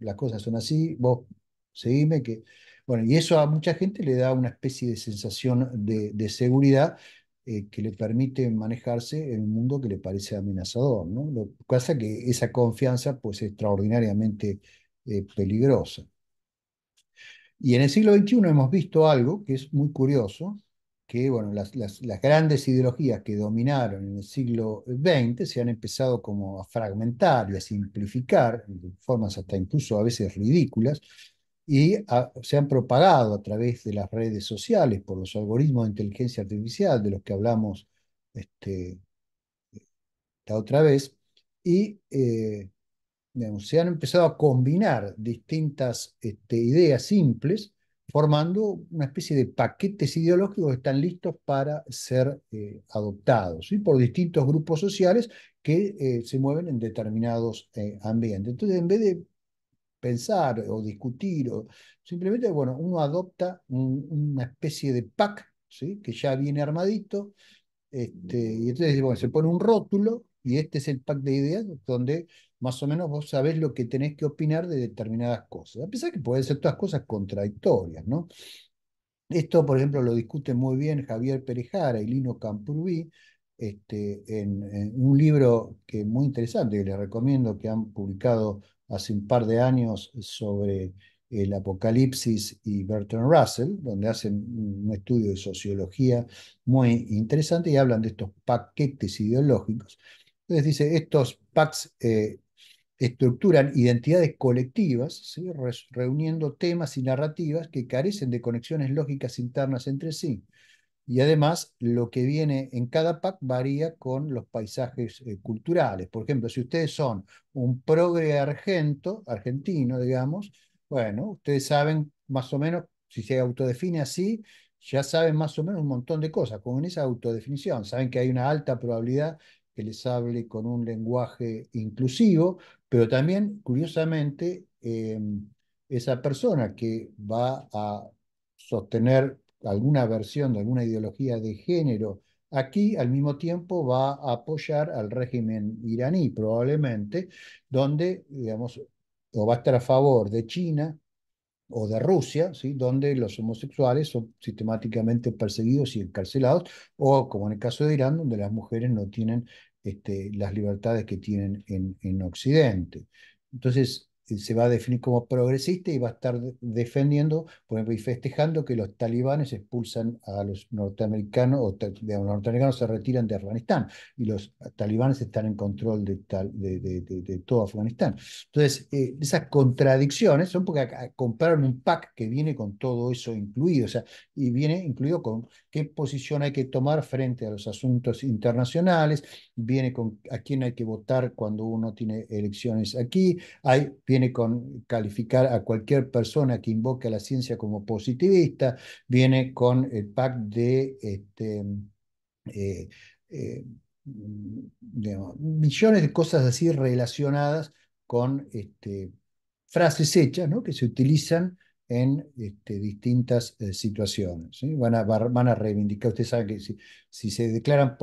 las cosas son así, vos seguime, que bueno, y eso a mucha gente le da una especie de sensación de, seguridad eh, que le permite manejarse en un mundo que le parece amenazador, ¿no? Lo que pasa es que esa confianza pues, es extraordinariamente eh, peligrosa. Y en el siglo XXI hemos visto algo que es muy curioso, que bueno, las, las, grandes ideologías que dominaron en el siglo XX se han empezado como a fragmentar y a simplificar de formas hasta incluso a veces ridículas, y ah, se han propagado a través de las redes sociales por los algoritmos de inteligencia artificial de los que hablamos este, la otra vez, y eh, se han empezado a combinar distintas este, ideas simples formando una especie de paquetes ideológicos que están listos para ser eh, adoptados por distintos grupos sociales que eh, se mueven en determinados ambientes. Entonces, en vez de pensar o discutir, o simplemente, bueno, uno adopta una especie de pack, ¿sí? que ya viene armadito, este, y entonces se pone un rótulo y este es el pack de ideas donde más o menos vos sabés lo que tenés que opinar de determinadas cosas, a pesar que pueden ser todas cosas contradictorias, ¿no? Esto, por ejemplo, lo discute muy bien Javier Perejara y Lino Campurví este, en, un libro que muy interesante, que les recomiendo, que han publicado hace un par de años sobre el apocalipsis y Bertrand Russell, donde hacen un estudio de sociología muy interesante y hablan de estos paquetes ideológicos. Entonces dice, estos packs eh, estructuran identidades colectivas, reuniendo temas y narrativas que carecen de conexiones lógicas internas entre sí. Y además, lo que viene en cada pack varía con los paisajes eh, culturales. Por ejemplo, si ustedes son un progre argento, argentino, digamos, bueno, ustedes saben más o menos, si se autodefine así, ya saben más o menos un montón de cosas con esa autodefinición. Saben que hay una alta probabilidad que les hable con un lenguaje inclusivo, pero también, curiosamente, em, esa persona que va a sostener alguna versión de alguna ideología de género aquí al mismo tiempo va a apoyar al régimen iraní probablemente, donde, digamos, o va a estar a favor de China o de Rusia, ¿sí? donde los homosexuales son sistemáticamente perseguidos y encarcelados, o como en el caso de Irán, donde las mujeres no tienen este, las libertades que tienen en, en Occidente. Entonces, se va a definir como progresista y va a estar defendiendo, por ejemplo, y festejando que los talibanes expulsan a los norteamericanos, o los norteamericanos se retiran de Afganistán y los talibanes están en control de, de, todo Afganistán. Entonces, eh, esas contradicciones son porque compraron un pack que viene con todo eso incluido, o sea, y viene incluido con qué posición hay que tomar frente a los asuntos internacionales, viene con a quién hay que votar cuando uno tiene elecciones aquí, hay, viene viene con calificar a cualquier persona que invoque a la ciencia como positivista, viene con el pack de este, eh, eh, millones de cosas así relacionadas con este, frases hechas que se utilizan en este, distintas eh, situaciones. Van, a, van a reivindicar, ustedes saben que si se declaran,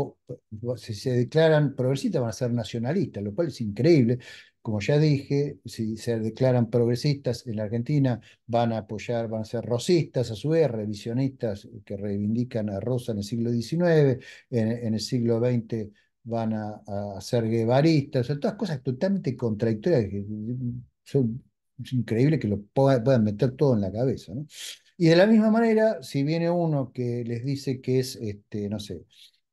si se declaran progresistas van a ser nacionalistas, lo cual es increíble. Como ya dije, si se declaran progresistas en la Argentina, van a apoyar, van a ser rosistas a su vez, revisionistas que reivindican a Rosa en el siglo XIX, en, el siglo XX van a, ser guevaristas, sea, todas cosas totalmente contradictorias. Que mm, son, es increíble que lo puedan meter todo en la cabeza. ¿no? Y de la misma manera, si viene uno que les dice que es, este, no sé,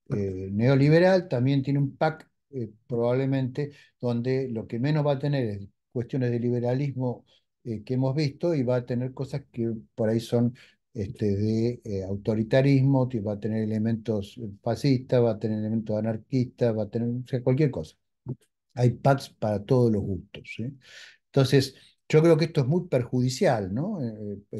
eh, neoliberal, también tiene un pack eh, probablemente donde lo que menos va a tener es cuestiones de liberalismo eh, que hemos visto y va a tener cosas que por ahí son este, de eh, autoritarismo, va a tener elementos fascistas, va a tener elementos anarquistas, va a tener sea, cualquier cosa. Hay packs para todos los gustos. Entonces, yo creo que esto es muy perjudicial ¿no?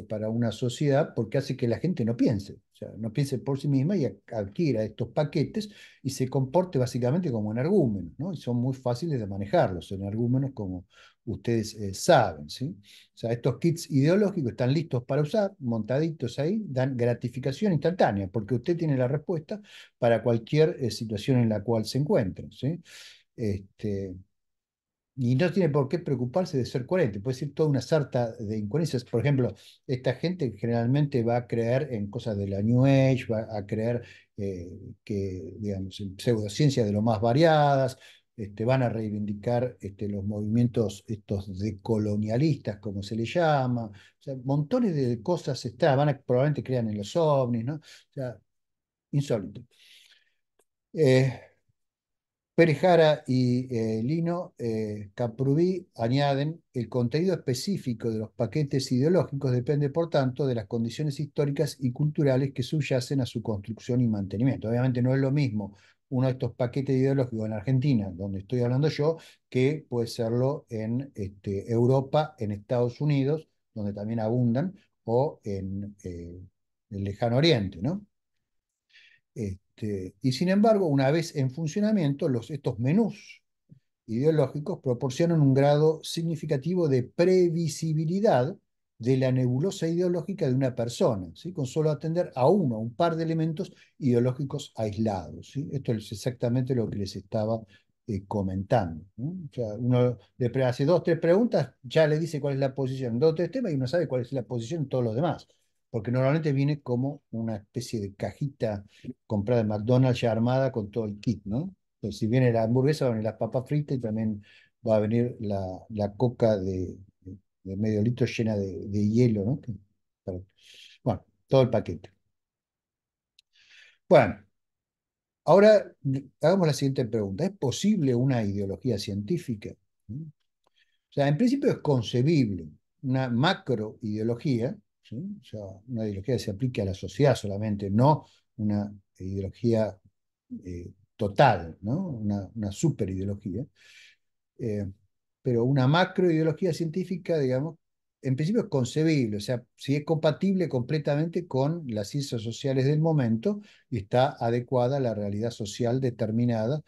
para una sociedad porque hace que la gente no piense. O sea, no piense por sí misma y adquiera estos paquetes y se comporte básicamente como energúmenos, ¿no? Y son muy fáciles de manejarlos, son argumentos como ustedes eh, saben, ¿sí? O sea, estos kits ideológicos están listos para usar, montaditos ahí, dan gratificación instantánea, porque usted tiene la respuesta para cualquier eh, situación en la cual se encuentren, ¿sí? Este, y no tiene por qué preocuparse de ser coherente, puede ser toda una sarta de incoherencias. Por ejemplo, esta gente generalmente va a creer en cosas de la New Age, va a creer eh, que, digamos, en pseudociencias de lo más variadas, este, van a reivindicar este, los movimientos estos decolonialistas, como se le llama, o sea, montones de cosas está, van probablemente crean en los ovnis, ¿no? O sea, insólito. Eh, Perejara y eh, Lino eh, Caprubí añaden, el contenido específico de los paquetes ideológicos depende, por tanto, de las condiciones históricas y culturales que subyacen a su construcción y mantenimiento. Obviamente no es lo mismo uno de estos paquetes ideológicos en Argentina, donde estoy hablando yo, que puede serlo en este, Europa, en Estados Unidos, donde también abundan, o en eh, el lejano oriente, ¿no? Este, y sin embargo, una vez en funcionamiento, estos menús ideológicos proporcionan un grado significativo de previsibilidad de la nebulosa ideológica de una persona, con solo atender a uno, a un par de elementos ideológicos aislados. Esto es exactamente lo que les estaba eh, comentando. O sea, uno le hace dos, tres preguntas, ya le dice cuál es la posición en dos, tres temas y uno sabe cuál es la posición en todos los demás porque normalmente viene como una especie de cajita comprada de McDonald's ya armada con todo el kit, ¿no? Entonces, si viene la hamburguesa, van a venir las papas fritas y también va a venir la, coca de, medio litro llena de, hielo, ¿no? bueno, todo el paquete. Bueno, ahora hagamos la siguiente pregunta. ¿Es posible una ideología científica? ¿Mm? O sea, en principio es concebible una macroideología una ideología que se aplique a la sociedad solamente, no una ideología eh, total, ¿no? una, superideología. Eh, pero una macroideología científica, digamos, en principio es concebible, o sea, si es compatible completamente con las ciencias sociales del momento y está adecuada a la realidad social determinada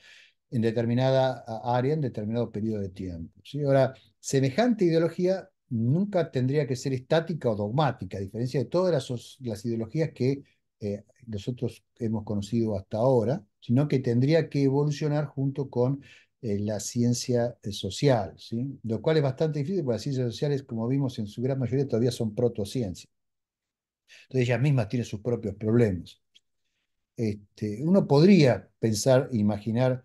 en determinada área, en determinado periodo de tiempo. ¿sí? Ahora, semejante ideología nunca tendría que ser estática o dogmática, a diferencia de todas las, ideologías que eh, nosotros hemos conocido hasta ahora, sino que tendría que evolucionar junto con eh, la ciencia eh, social, ¿sí? lo cual es bastante difícil porque las ciencias sociales, como vimos en su gran mayoría, todavía son protociencias. Entonces ellas mismas tienen sus propios problemas. Este, uno podría pensar, imaginar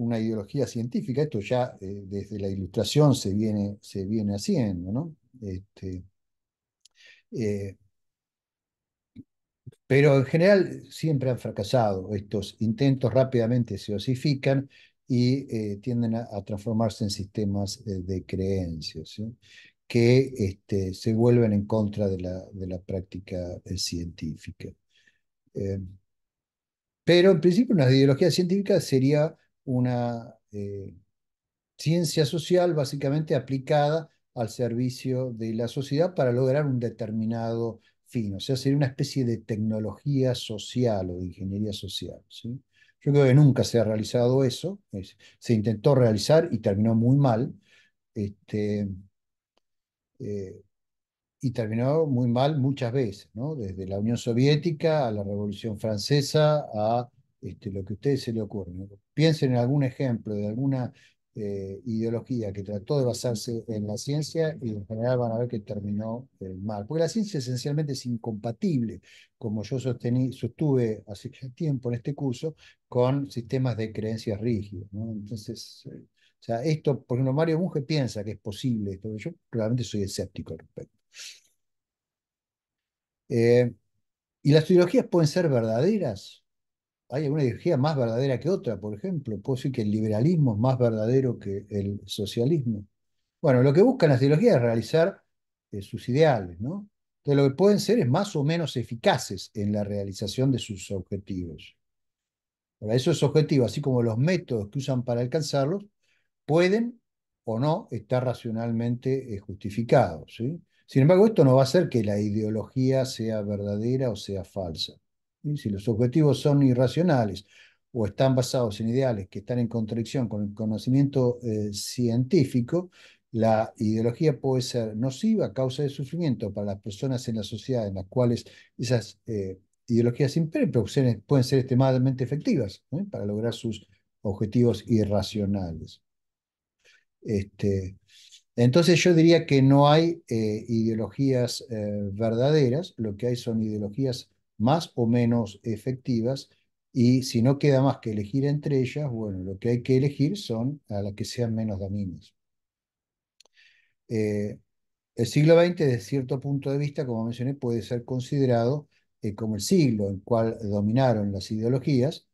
una ideología científica. Esto ya eh, desde la ilustración se viene, se viene haciendo, ¿no? Este, eh, pero en general siempre han fracasado. Estos intentos rápidamente se osifican y eh, tienden a, transformarse en sistemas de creencias que este, se vuelven en contra de la, de la práctica científica. pero en principio una ideología científica sería una eh, ciencia social básicamente aplicada al servicio de la sociedad para lograr un determinado fin. O sea, sería una especie de tecnología social o de ingeniería social. Yo creo que nunca se ha realizado eso. se intentó realizar y terminó muy mal. Este, eh, y terminó muy mal muchas veces, ¿no? desde la Unión Soviética a la Revolución Francesa a este, lo que ustedes se le ocurre. Piensen en algún ejemplo de alguna eh, ideología que trató de basarse en la ciencia y en general van a ver que terminó el eh, mal. Porque la ciencia esencialmente es incompatible, como yo sostuve hace tiempo en este curso, con sistemas de creencias rígidas Entonces, eh, o sea, esto, por ejemplo, Mario Bunge piensa que es posible esto, yo claramente soy escéptico al respecto. y las ideologías pueden ser verdaderas hay una ideología más verdadera que otra, por ejemplo. Puedo decir que el liberalismo es más verdadero que el socialismo. Bueno, lo que buscan las ideologías es realizar eh, sus ideales, ¿no? Entonces, lo que pueden ser es más o menos eficaces en la realización de sus objetivos. Ahora esos objetivos, así como los métodos que usan para alcanzarlos, pueden o no estar racionalmente eh, justificados. Sin embargo, esto no va a hacer que la ideología sea verdadera o sea falsa. Si los objetivos son irracionales o están basados en ideales que están en contradicción con el conocimiento eh, científico, la ideología puede ser nociva, causa de sufrimiento para las personas en la sociedad en las cuales esas eh, ideologías Pero pueden ser extremadamente efectivas para lograr sus objetivos irracionales. Este, entonces yo diría que no hay eh, ideologías verdaderas, lo que hay son ideologías más o menos efectivas y si no queda más que elegir entre ellas, bueno, lo que hay que elegir son a las que sean menos dañinas. Eh, el siglo XX, de cierto punto de vista, como mencioné, puede ser considerado eh, como el siglo en el cual dominaron las ideologías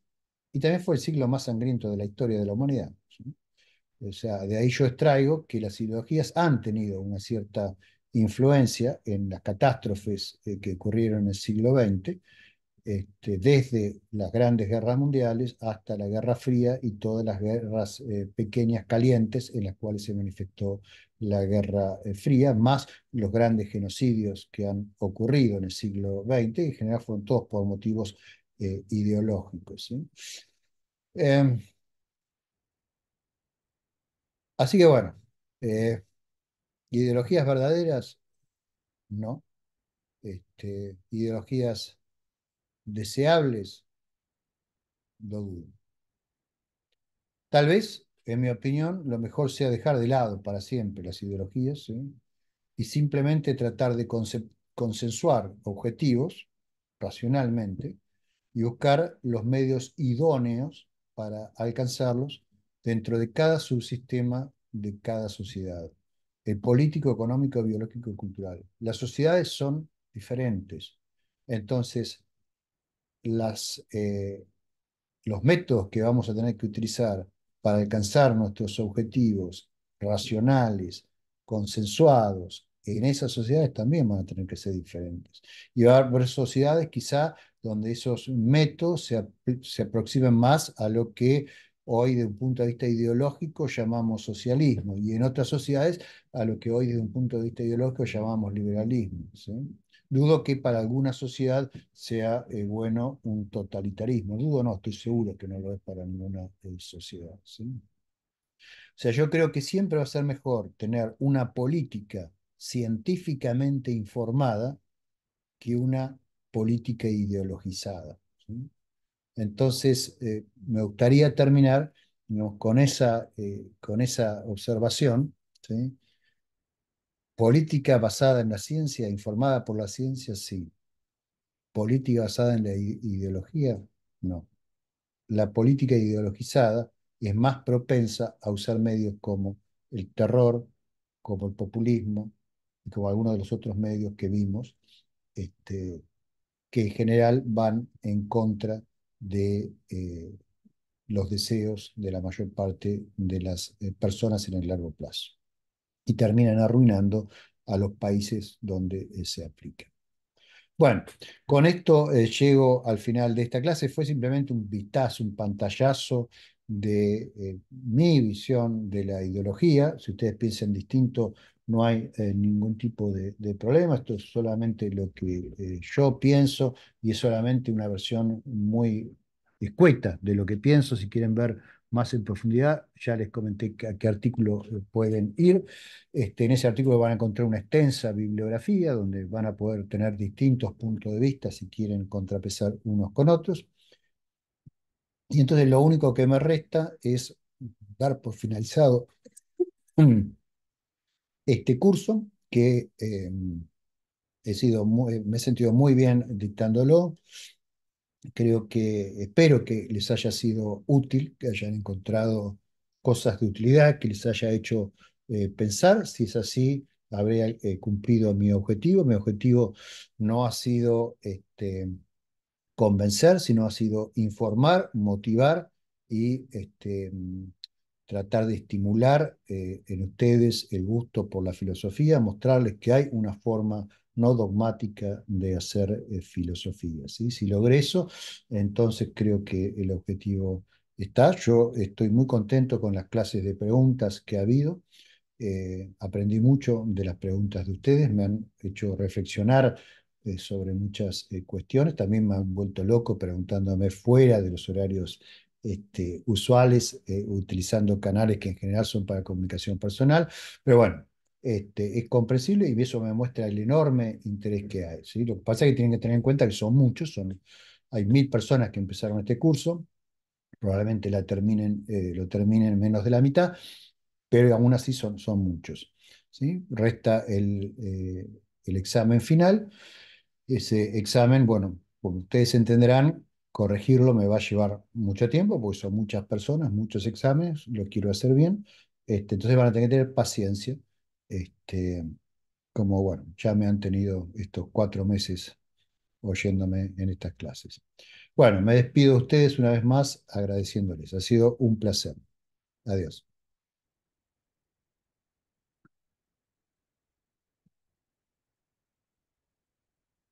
y también fue el siglo más sangriento de la historia de la humanidad. O sea, de ahí yo extraigo que las ideologías han tenido una cierta influencia en las catástrofes eh, que ocurrieron en el siglo XX, este, desde las grandes guerras mundiales hasta la Guerra Fría y todas las guerras eh, pequeñas calientes en las cuales se manifestó la Guerra eh, Fría, más los grandes genocidios que han ocurrido en el siglo XX, en general fueron todos por motivos ideológicos. Em, así que bueno, Ideologías verdaderas, no. Este, ideologías deseables, no. dudo. Tal vez, en mi opinión, lo mejor sea dejar de lado para siempre las ideologías y simplemente tratar de consensuar objetivos racionalmente y buscar los medios idóneos para alcanzarlos dentro de cada subsistema de cada sociedad. Eh, político, económico, biológico y cultural. Las sociedades son diferentes. Entonces, eh, los métodos que vamos a tener que utilizar para alcanzar nuestros objetivos racionales, consensuados, en esas sociedades también van a tener que ser diferentes. Y va a haber sociedades quizá donde esos métodos se, se aproximen más a lo que hoy de un punto de vista ideológico llamamos socialismo y en otras sociedades a lo que hoy desde un punto de vista ideológico llamamos liberalismo. Dudo que para alguna sociedad sea eh, bueno un totalitarismo. Dudo no, estoy seguro que no lo es para ninguna eh, sociedad. O sea, yo creo que siempre va a ser mejor tener una política científicamente informada que una política ideologizada. Entonces, eh, me gustaría terminar con, esa, eh, con esa observación. Política basada en la ciencia, informada por la ciencia, sí. Política basada en la ideología, no. La política ideologizada es más propensa a usar medios como el terror, como el populismo y como algunos de los otros medios que vimos, este, que en general van en contra de eh, los deseos de la mayor parte de las eh, personas en el largo plazo y terminan arruinando a los países donde eh, se aplica. Bueno, con esto llego al final de esta clase. Fue simplemente un vistazo, un pantallazo de mi visión de la ideología. Si ustedes piensan distinto, no hay eh, ningún tipo de, problema, esto es solamente lo que eh, yo pienso y es solamente una versión muy escueta de lo que pienso. Si quieren ver más en profundidad, ya les comenté a qué artículo eh, pueden ir. Este, en ese artículo van a encontrar una extensa bibliografía donde van a poder tener distintos puntos de vista si quieren contrapesar unos con otros. Y entonces lo único que me resta es dar por finalizado este curso que em, he sido me he sentido muy bien dictándolo. Creo que, espero que les haya sido útil, que hayan encontrado cosas de utilidad, que les haya hecho eh, pensar. Si es así, habré eh, cumplido mi objetivo. Mi objetivo no ha sido este, convencer, sino ha sido informar, motivar y este, tratar de estimular eh, en ustedes el gusto por la filosofía, mostrarles que hay una forma no dogmática de hacer eh, filosofía. ¿sí? Si logré eso, entonces creo que el objetivo está. Yo estoy muy contento con las clases de preguntas que ha habido. Eh, aprendí mucho de las preguntas de ustedes, me han hecho reflexionar sobre muchas cuestiones. También me han vuelto loco preguntándome fuera de los horarios este, usuales eh, utilizando canales que en general son para comunicación personal, pero bueno, este, es comprensible y eso me muestra el enorme interés que hay. ¿sí? Lo que pasa es que tienen que tener en cuenta que son muchos, son, hay mil personas que empezaron este curso, probablemente la terminen, eh, lo terminen menos de la mitad, pero aún así son, son muchos. ¿sí? Resta el, eh, el examen final. Ese examen, bueno, como ustedes entenderán, corregirlo me va a llevar mucho tiempo, porque son muchas personas, muchos exámenes, lo quiero hacer bien. Este, entonces van a tener que tener paciencia, este, como bueno, ya me han tenido estos cuatro meses oyéndome en estas clases. Bueno, me despido de ustedes una vez más agradeciéndoles. Ha sido un placer. Adiós.